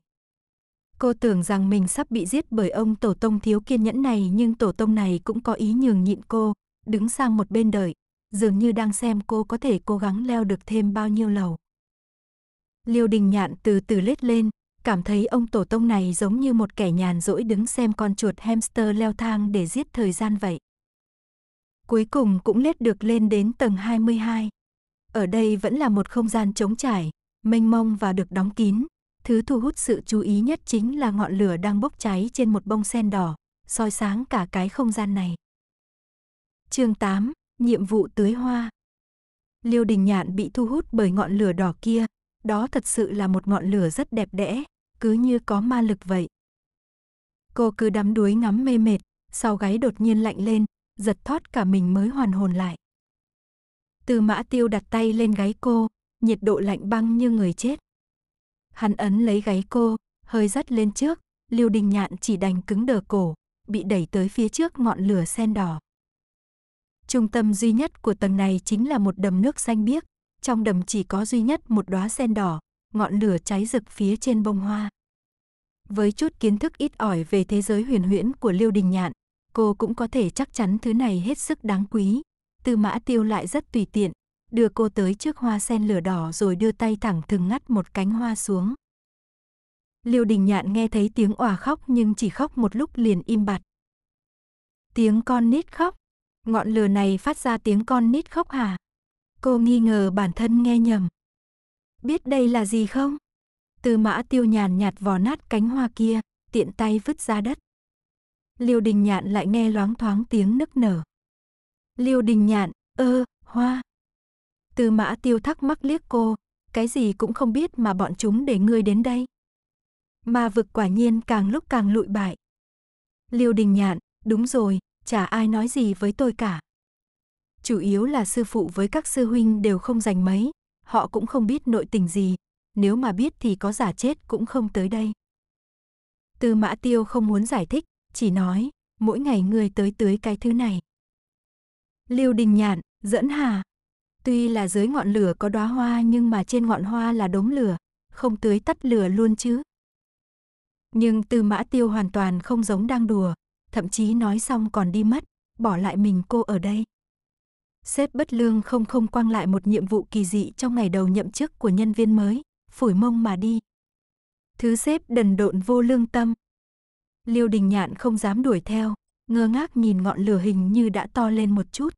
Cô tưởng rằng mình sắp bị giết bởi ông tổ tông thiếu kiên nhẫn này nhưng tổ tông này cũng có ý nhường nhịn cô, đứng sang một bên đợi, dường như đang xem cô có thể cố gắng leo được thêm bao nhiêu lầu. Liêu đình nhạn từ từ lết lên, cảm thấy ông tổ tông này giống như một kẻ nhàn rỗi đứng xem con chuột hamster leo thang để giết thời gian vậy. Cuối cùng cũng lết được lên đến tầng 22. Ở đây vẫn là một không gian trống trải, mênh mông và được đóng kín. Thứ thu hút sự chú ý nhất chính là ngọn lửa đang bốc cháy trên một bông sen đỏ, soi sáng cả cái không gian này. Chương 8, nhiệm vụ tưới hoa. Liêu Đình Nhạn bị thu hút bởi ngọn lửa đỏ kia, đó thật sự là một ngọn lửa rất đẹp đẽ, cứ như có ma lực vậy. Cô cứ đắm đuối ngắm mê mệt, sau gáy đột nhiên lạnh lên, giật thoát cả mình mới hoàn hồn lại. Từ mã tiêu đặt tay lên gáy cô, nhiệt độ lạnh băng như người chết. Hắn ấn lấy gáy cô, hơi dắt lên trước, Liêu Đình Nhạn chỉ đành cứng đờ cổ, bị đẩy tới phía trước ngọn lửa sen đỏ. Trung tâm duy nhất của tầng này chính là một đầm nước xanh biếc, trong đầm chỉ có duy nhất một đóa sen đỏ, ngọn lửa cháy rực phía trên bông hoa. Với chút kiến thức ít ỏi về thế giới huyền huyễn của Liêu Đình Nhạn, cô cũng có thể chắc chắn thứ này hết sức đáng quý. Tư Mã Tiêu lại rất tùy tiện, đưa cô tới trước hoa sen lửa đỏ rồi đưa tay thẳng thừng ngắt một cánh hoa xuống. Liêu Đình Nhạn nghe thấy tiếng òa khóc nhưng chỉ khóc một lúc liền im bặt. Tiếng con nít khóc, Ngọn lửa này phát ra tiếng con nít khóc hả? Cô nghi ngờ bản thân nghe nhầm. Biết đây là gì không? Tư mã tiêu nhàn nhạt vò nát cánh hoa kia, tiện tay vứt ra đất. Liêu đình nhạn lại nghe loáng thoáng tiếng nức nở. Liêu đình nhạn, ơ, hoa. Tư mã tiêu thắc mắc liếc cô, cái gì cũng không biết mà bọn chúng để ngươi đến đây. Mà vực quả nhiên càng lúc càng lụi bại. Liêu đình nhạn, đúng rồi, chả ai nói gì với tôi cả. Chủ yếu là sư phụ với các sư huynh đều không dành mấy, họ cũng không biết nội tình gì, nếu mà biết thì có giả chết cũng không tới đây. Tư mã tiêu không muốn giải thích, chỉ nói, mỗi ngày người tới tưới cái thứ này. Liêu đình nhạn, dẫn hà. Tuy là dưới ngọn lửa có đóa hoa nhưng mà trên ngọn hoa là đống lửa, không tưới tắt lửa luôn chứ. Nhưng tư mã tiêu hoàn toàn không giống đang đùa, thậm chí nói xong còn đi mất, bỏ lại mình cô ở đây. Sếp bất lương không không quang lại một nhiệm vụ kỳ dị trong ngày đầu nhậm chức của nhân viên mới, phủi mông mà đi. Thứ sếp đần độn vô lương tâm. Liêu đình nhạn không dám đuổi theo, ngơ ngác nhìn ngọn lửa hình như đã to lên một chút.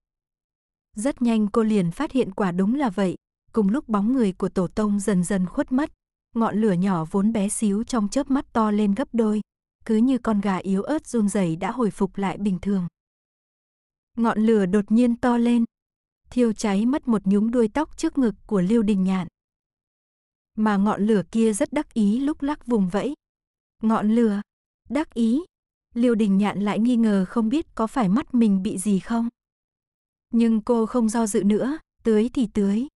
Rất nhanh cô liền phát hiện quả đúng là vậy, cùng lúc bóng người của tổ tông dần dần khuất mất, ngọn lửa nhỏ vốn bé xíu trong chớp mắt to lên gấp đôi, cứ như con gà yếu ớt run rẩy đã hồi phục lại bình thường. Ngọn lửa đột nhiên to lên, thiêu cháy mất một nhúm đuôi tóc trước ngực của Lưu Đình Nhạn. Mà ngọn lửa kia rất đắc ý lúc lắc vùng vẫy. Ngọn lửa, đắc ý, Lưu Đình Nhạn lại nghi ngờ không biết có phải mắt mình bị gì không. Nhưng cô không do dự nữa, tưới thì tưới.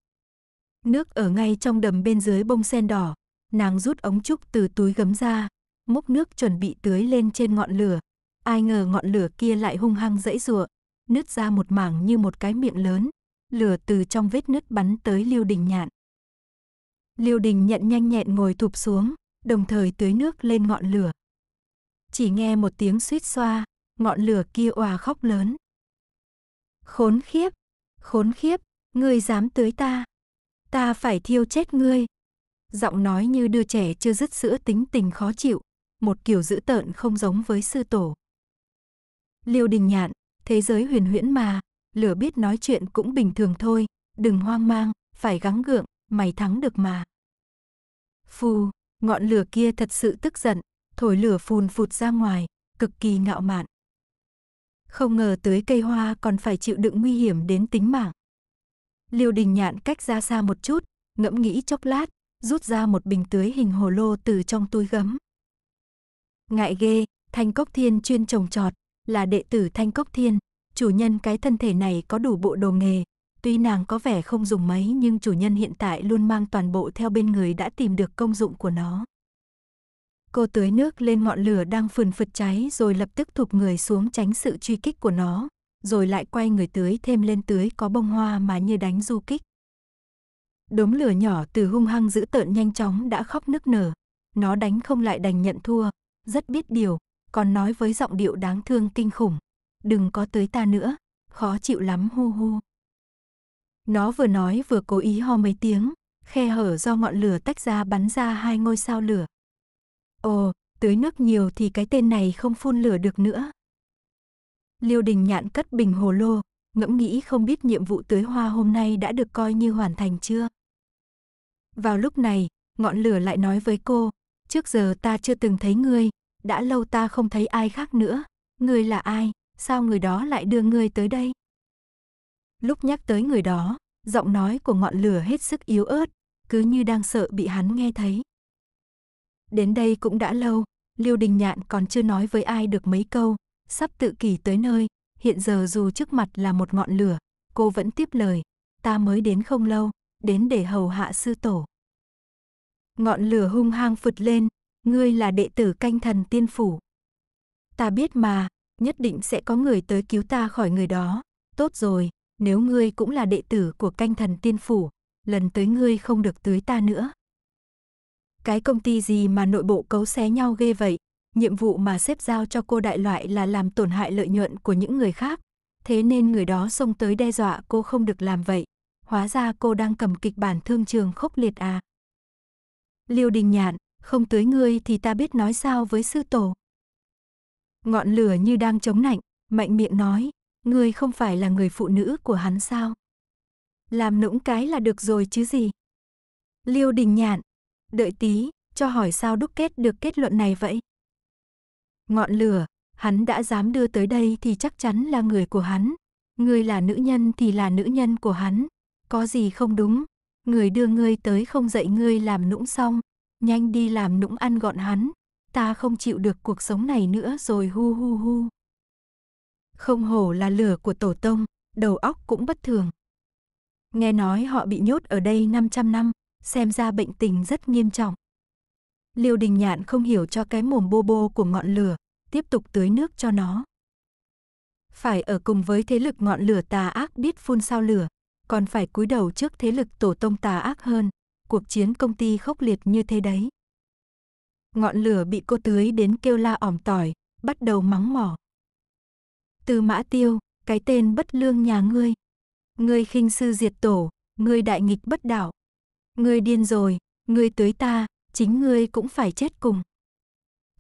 Nước ở ngay trong đầm bên dưới bông sen đỏ, nàng rút ống trúc từ túi gấm ra, múc nước chuẩn bị tưới lên trên ngọn lửa. Ai ngờ ngọn lửa kia lại hung hăng dãy rụa, nứt ra một mảng như một cái miệng lớn, lửa từ trong vết nứt bắn tới Liêu Đình Nhạn. Liêu Đình nhận nhanh nhẹn ngồi thụp xuống, đồng thời tưới nước lên ngọn lửa. Chỉ nghe một tiếng suýt xoa, ngọn lửa kia òa khóc lớn. Khốn khiếp, khốn khiếp, ngươi dám tưới ta. Ta phải thiêu chết ngươi. Giọng nói như đưa trẻ chưa dứt sữa tính tình khó chịu, một kiểu dữ tợn không giống với sư tổ. Liêu Đình Nhạn, thế giới huyền huyễn mà, lửa biết nói chuyện cũng bình thường thôi, đừng hoang mang, phải gắng gượng, mày thắng được mà. Phù, ngọn lửa kia thật sự tức giận, thổi lửa phun phụt ra ngoài, cực kỳ ngạo mạn. Không ngờ tưới cây hoa còn phải chịu đựng nguy hiểm đến tính mạng. Liêu đình nhạn cách ra xa một chút, ngẫm nghĩ chốc lát, rút ra một bình tưới hình hồ lô từ trong túi gấm, Ngại ghê, Thanh Cốc Thiên chuyên trồng trọt, là đệ tử Thanh Cốc Thiên, chủ nhân cái thân thể này có đủ bộ đồ nghề. Tuy nàng có vẻ không dùng mấy nhưng chủ nhân hiện tại luôn mang toàn bộ theo bên người đã tìm được công dụng của nó. Cô tưới nước lên ngọn lửa đang phừng phật cháy rồi lập tức thụp người xuống tránh sự truy kích của nó, rồi lại quay người tưới thêm lên tưới có bông hoa mà như đánh du kích. Đốm lửa nhỏ từ hung hăng giữ tợn nhanh chóng đã khóc nức nở. Nó đánh không lại đành nhận thua, rất biết điều, còn nói với giọng điệu đáng thương kinh khủng. Đừng có tới ta nữa, khó chịu lắm hu hu. Nó vừa nói vừa cố ý ho mấy tiếng, khe hở do ngọn lửa tách ra bắn ra hai ngôi sao lửa. Ồ, tưới nước nhiều thì cái tên này không phun lửa được nữa. Liêu đình nhạn cất bình hồ lô, ngẫm nghĩ không biết nhiệm vụ tưới hoa hôm nay đã được coi như hoàn thành chưa. Vào lúc này, ngọn lửa lại nói với cô, Trước giờ ta chưa từng thấy ngươi, đã lâu ta không thấy ai khác nữa. Ngươi là ai, sao người đó lại đưa ngươi tới đây? Lúc nhắc tới người đó, giọng nói của ngọn lửa hết sức yếu ớt, cứ như đang sợ bị hắn nghe thấy. Đến đây cũng đã lâu, Liêu Đình Nhạn còn chưa nói với ai được mấy câu, sắp tự kỷ tới nơi, hiện giờ dù trước mặt là một ngọn lửa, cô vẫn tiếp lời, ta mới đến không lâu, đến để hầu hạ sư tổ. Ngọn lửa hung hăng phụt lên, ngươi là đệ tử canh thần tiên phủ. Ta biết mà, nhất định sẽ có người tới cứu ta khỏi người đó. Tốt rồi, nếu ngươi cũng là đệ tử của canh thần tiên phủ, lần tới ngươi không được tưới ta nữa. Cái công ty gì mà nội bộ cấu xé nhau ghê vậy, nhiệm vụ mà xếp giao cho cô đại loại là làm tổn hại lợi nhuận của những người khác, thế nên người đó xông tới đe dọa cô không được làm vậy. Hóa ra cô đang cầm kịch bản thương trường khốc liệt à. Liêu đình nhạn, không tới ngươi thì ta biết nói sao với sư tổ. Ngọn lửa như đang chống nạnh, mạnh miệng nói, ngươi không phải là người phụ nữ của hắn sao? Làm nũng cái là được rồi chứ gì? Liêu đình nhạn, đợi tí, cho hỏi sao đúc kết được kết luận này vậy? Ngọn lửa, hắn đã dám đưa tới đây thì chắc chắn là người của hắn. Ngươi là nữ nhân thì là nữ nhân của hắn, có gì không đúng? người đưa ngươi tới không dạy ngươi làm nũng xong, nhanh đi làm nũng ăn gọn hắn, ta không chịu được cuộc sống này nữa rồi hu hu hu. Không hổ là lửa của tổ tông, đầu óc cũng bất thường. Nghe nói họ bị nhốt ở đây 500 năm, xem ra bệnh tình rất nghiêm trọng. Liêu đình nhạn không hiểu cho cái mồm bô bô của ngọn lửa, tiếp tục tưới nước cho nó. Phải ở cùng với thế lực ngọn lửa tà ác biết phun sao lửa, còn phải cúi đầu trước thế lực tổ tông tà ác hơn, cuộc chiến công ty khốc liệt như thế đấy. Ngọn lửa bị cô tưới đến kêu la ỏm tỏi, bắt đầu mắng mỏ. Từ mã tiêu, cái tên bất lương nhà ngươi. Ngươi khinh sư diệt tổ, ngươi đại nghịch bất đạo Ngươi điên rồi, ngươi tưới ta, chính ngươi cũng phải chết cùng.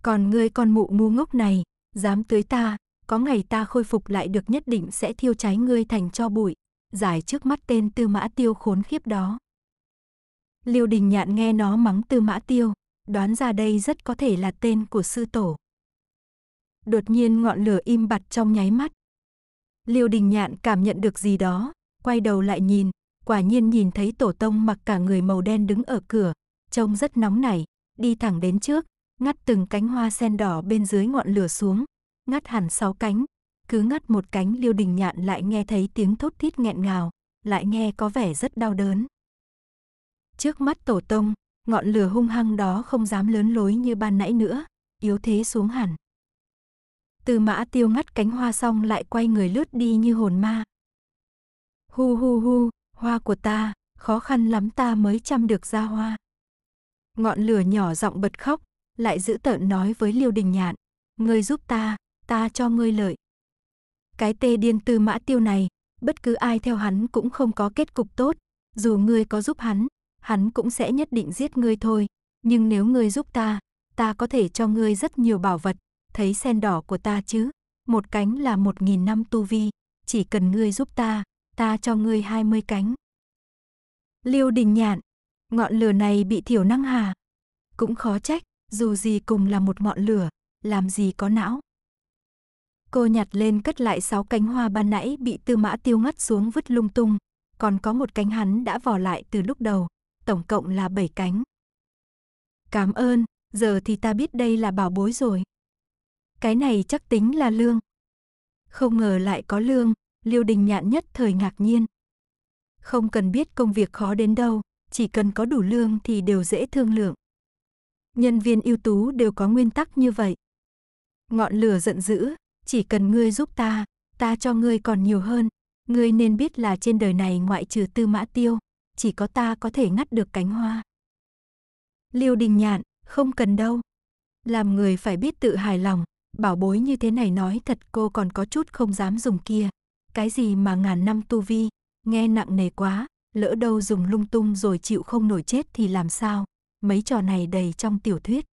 Còn ngươi con mụ ngu ngốc này, dám tưới ta, có ngày ta khôi phục lại được nhất định sẽ thiêu cháy ngươi thành cho bụi giải trước mắt tên tư mã tiêu khốn khiếp đó. Liêu đình nhạn nghe nó mắng tư mã tiêu, đoán ra đây rất có thể là tên của sư tổ. Đột nhiên ngọn lửa im bặt trong nháy mắt. Liêu đình nhạn cảm nhận được gì đó, quay đầu lại nhìn, quả nhiên nhìn thấy tổ tông mặc cả người màu đen đứng ở cửa, trông rất nóng nảy, đi thẳng đến trước, ngắt từng cánh hoa sen đỏ bên dưới ngọn lửa xuống, ngắt hẳn sáu cánh, cứ ngắt một cánh liêu đình nhạn lại nghe thấy tiếng thốt thít nghẹn ngào, lại nghe có vẻ rất đau đớn. Trước mắt tổ tông, ngọn lửa hung hăng đó không dám lớn lối như ban nãy nữa, yếu thế xuống hẳn. Từ mã tiêu ngắt cánh hoa xong lại quay người lướt đi như hồn ma. Hu hu hu, hoa của ta, khó khăn lắm ta mới chăm được ra hoa. Ngọn lửa nhỏ giọng bật khóc, lại giữ tợn nói với liêu đình nhạn. Ngươi giúp ta, ta cho ngươi lợi. Cái tê điên tư mã tiêu này, bất cứ ai theo hắn cũng không có kết cục tốt. Dù ngươi có giúp hắn, hắn cũng sẽ nhất định giết ngươi thôi. Nhưng nếu ngươi giúp ta, ta có thể cho ngươi rất nhiều bảo vật. Thấy sen đỏ của ta chứ? Một cánh là một nghìn năm tu vi. Chỉ cần ngươi giúp ta, ta cho ngươi hai mươi cánh. Liêu đình nhạn, ngọn lửa này bị thiểu năng hà. Cũng khó trách, dù gì cùng là một ngọn lửa, làm gì có não. Cô nhặt lên cất lại sáu cánh hoa ban nãy bị tư mã tiêu ngắt xuống vứt lung tung, còn có một cánh hắn đã vò lại từ lúc đầu, tổng cộng là bảy cánh. Cảm ơn, giờ thì ta biết đây là bảo bối rồi. Cái này chắc tính là lương. Không ngờ lại có lương, liêu đình nhạn nhất thời ngạc nhiên. Không cần biết công việc khó đến đâu, chỉ cần có đủ lương thì đều dễ thương lượng. Nhân viên ưu tú đều có nguyên tắc như vậy. Ngọn lửa giận dữ, chỉ cần ngươi giúp ta, ta cho ngươi còn nhiều hơn. Ngươi nên biết là trên đời này ngoại trừ tư mã tiêu, chỉ có ta có thể ngắt được cánh hoa. Liêu đình nhạn, không cần đâu. Làm người phải biết tự hài lòng, bảo bối như thế này nói thật cô còn có chút không dám dùng kia. Cái gì mà ngàn năm tu vi, nghe nặng nề quá, lỡ đâu dùng lung tung rồi chịu không nổi chết thì làm sao, mấy trò này đầy trong tiểu thuyết.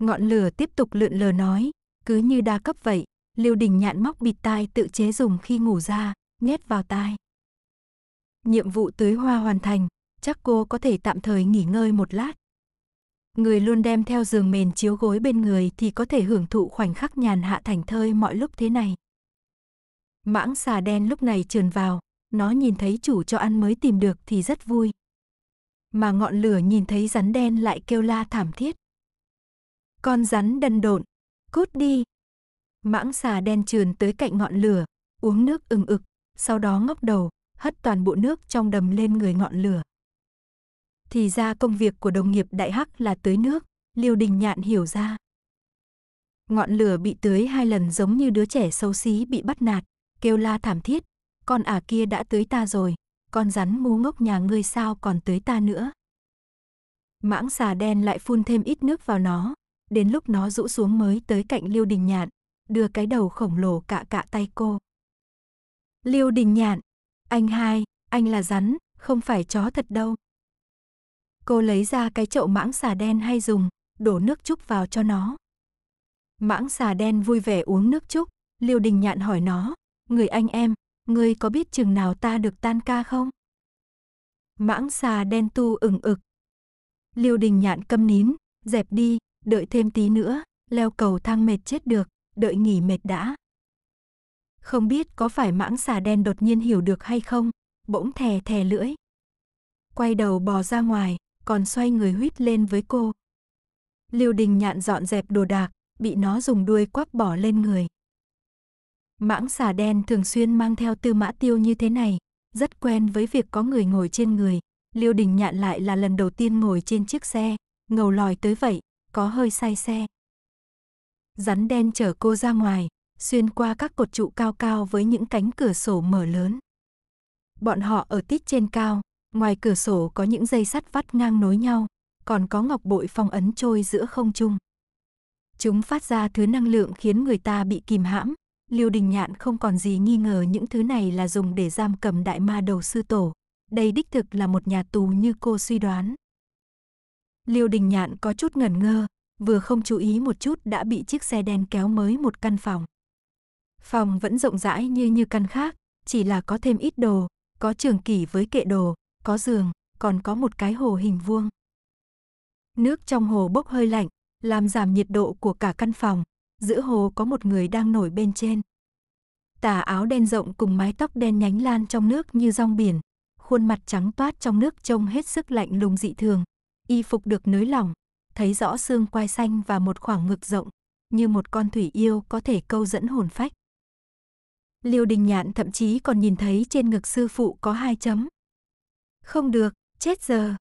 Ngọn lửa tiếp tục lượn lờ nói, cứ như đa cấp vậy, Lưu Đình Nhạn móc bịt tai tự chế dùng khi ngủ ra, nhét vào tai. Nhiệm vụ tưới hoa hoàn thành, chắc cô có thể tạm thời nghỉ ngơi một lát. Người luôn đem theo giường mền chiếu gối bên người thì có thể hưởng thụ khoảnh khắc nhàn hạ thành thơi mọi lúc thế này. Mãng xà đen lúc này trườn vào, nó nhìn thấy chủ cho ăn mới tìm được thì rất vui. Mà ngọn lửa nhìn thấy rắn đen lại kêu la thảm thiết. Con rắn đần độn, Cút đi. Mãng xà đen trườn tới cạnh ngọn lửa, uống nước ừng ực, sau đó ngóc đầu, hất toàn bộ nước trong đầm lên người ngọn lửa. Thì ra công việc của đồng nghiệp đại hắc là tưới nước, Liêu Đình Nhạn hiểu ra. Ngọn lửa bị tưới hai lần giống như đứa trẻ xấu xí bị bắt nạt, kêu la thảm thiết, con ả kia đã tưới ta rồi, con rắn mú ngốc nhà ngươi sao còn tưới ta nữa. Mãng xà đen lại phun thêm ít nước vào nó, đến lúc nó rũ xuống mới tới cạnh Liêu Đình Nhạn, đưa cái đầu khổng lồ cạ cạ tay cô. Liêu Đình Nhạn, anh hai, anh là rắn, không phải chó thật đâu. Cô lấy ra cái chậu mãng xà đen hay dùng, đổ nước trúc vào cho nó. Mãng xà đen vui vẻ uống nước trúc, Liêu Đình Nhạn hỏi nó, người anh em, người có biết chừng nào ta được tan ca không? Mãng xà đen tu ửng ực. Liêu Đình Nhạn câm nín, dẹp đi, đợi thêm tí nữa, leo cầu thang mệt chết được, đợi nghỉ mệt đã. Không biết có phải mãng xà đen đột nhiên hiểu được hay không, bỗng thè thè lưỡi. Quay đầu bò ra ngoài, còn xoay người huýt lên với cô. Liêu đình nhạn dọn dẹp đồ đạc, bị nó dùng đuôi quắc bỏ lên người. Mãng xà đen thường xuyên mang theo tư mã tiêu như thế này, rất quen với việc có người ngồi trên người. Liêu đình nhạn lại là lần đầu tiên ngồi trên chiếc xe, ngầu lòi tới vậy, có hơi say xe. Rắn đen chở cô ra ngoài, xuyên qua các cột trụ cao cao với những cánh cửa sổ mở lớn. Bọn họ ở tít trên cao, ngoài cửa sổ có những dây sắt vắt ngang nối nhau, còn có ngọc bội phong ấn trôi giữa không trung. Chúng phát ra thứ năng lượng khiến người ta bị kìm hãm, Liêu Đình Nhạn không còn gì nghi ngờ những thứ này là dùng để giam cầm đại ma đầu sư tổ. Đây đích thực là một nhà tù như cô suy đoán. Liêu Đình Nhạn có chút ngẩn ngơ, vừa không chú ý một chút đã bị chiếc xe đen kéo mới một căn phòng. Phòng vẫn rộng rãi như như căn khác, chỉ là có thêm ít đồ, có trường kỷ với kệ đồ, có giường, còn có một cái hồ hình vuông. Nước trong hồ bốc hơi lạnh, làm giảm nhiệt độ của cả căn phòng, giữa hồ có một người đang nổi bên trên. Tà áo đen rộng cùng mái tóc đen nhánh lan trong nước như rong biển, khuôn mặt trắng toát trong nước trông hết sức lạnh lùng dị thường, y phục được nới lỏng, thấy rõ xương quai xanh và một khoảng ngực rộng, như một con thủy yêu có thể câu dẫn hồn phách. Liêu Đình Nhạn thậm chí còn nhìn thấy trên ngực sư phụ có hai chấm. Không được, chết giờ.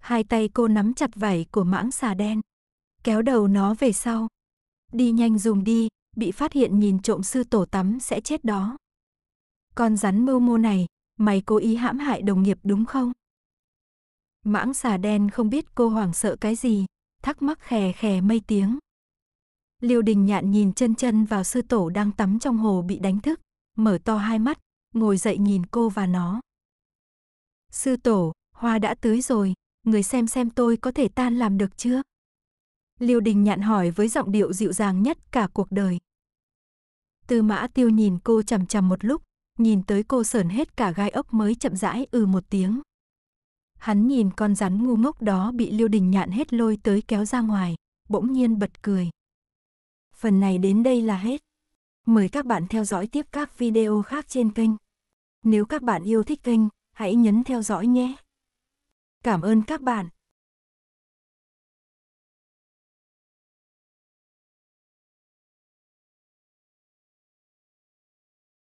Hai tay cô nắm chặt vảy của mãng xà đen, kéo đầu nó về sau. Đi nhanh dùm đi, bị phát hiện nhìn trộm sư tổ tắm sẽ chết đó. Con rắn mưu mô này, mày cố ý hãm hại đồng nghiệp đúng không? Mãng xà đen không biết cô hoảng sợ cái gì, thắc mắc khè khè mây tiếng. Liêu đình nhạn nhìn chân chân vào sư tổ đang tắm trong hồ bị đánh thức, mở to hai mắt, ngồi dậy nhìn cô và nó. Sư tổ, hoa đã tưới rồi, người xem xem tôi có thể tan làm được chưa? Liêu đình nhạn hỏi với giọng điệu dịu dàng nhất cả cuộc đời. Tư mã tiêu nhìn cô chằm chằm một lúc, nhìn tới cô sờn hết cả gai ốc mới chậm rãi ừ một tiếng. Hắn nhìn con rắn ngu ngốc đó bị Liêu Đình Nhạn hết lôi tới kéo ra ngoài, bỗng nhiên bật cười. Phần này đến đây là hết. Mời các bạn theo dõi tiếp các video khác trên kênh. Nếu các bạn yêu thích kênh, hãy nhấn theo dõi nhé. Cảm ơn các bạn.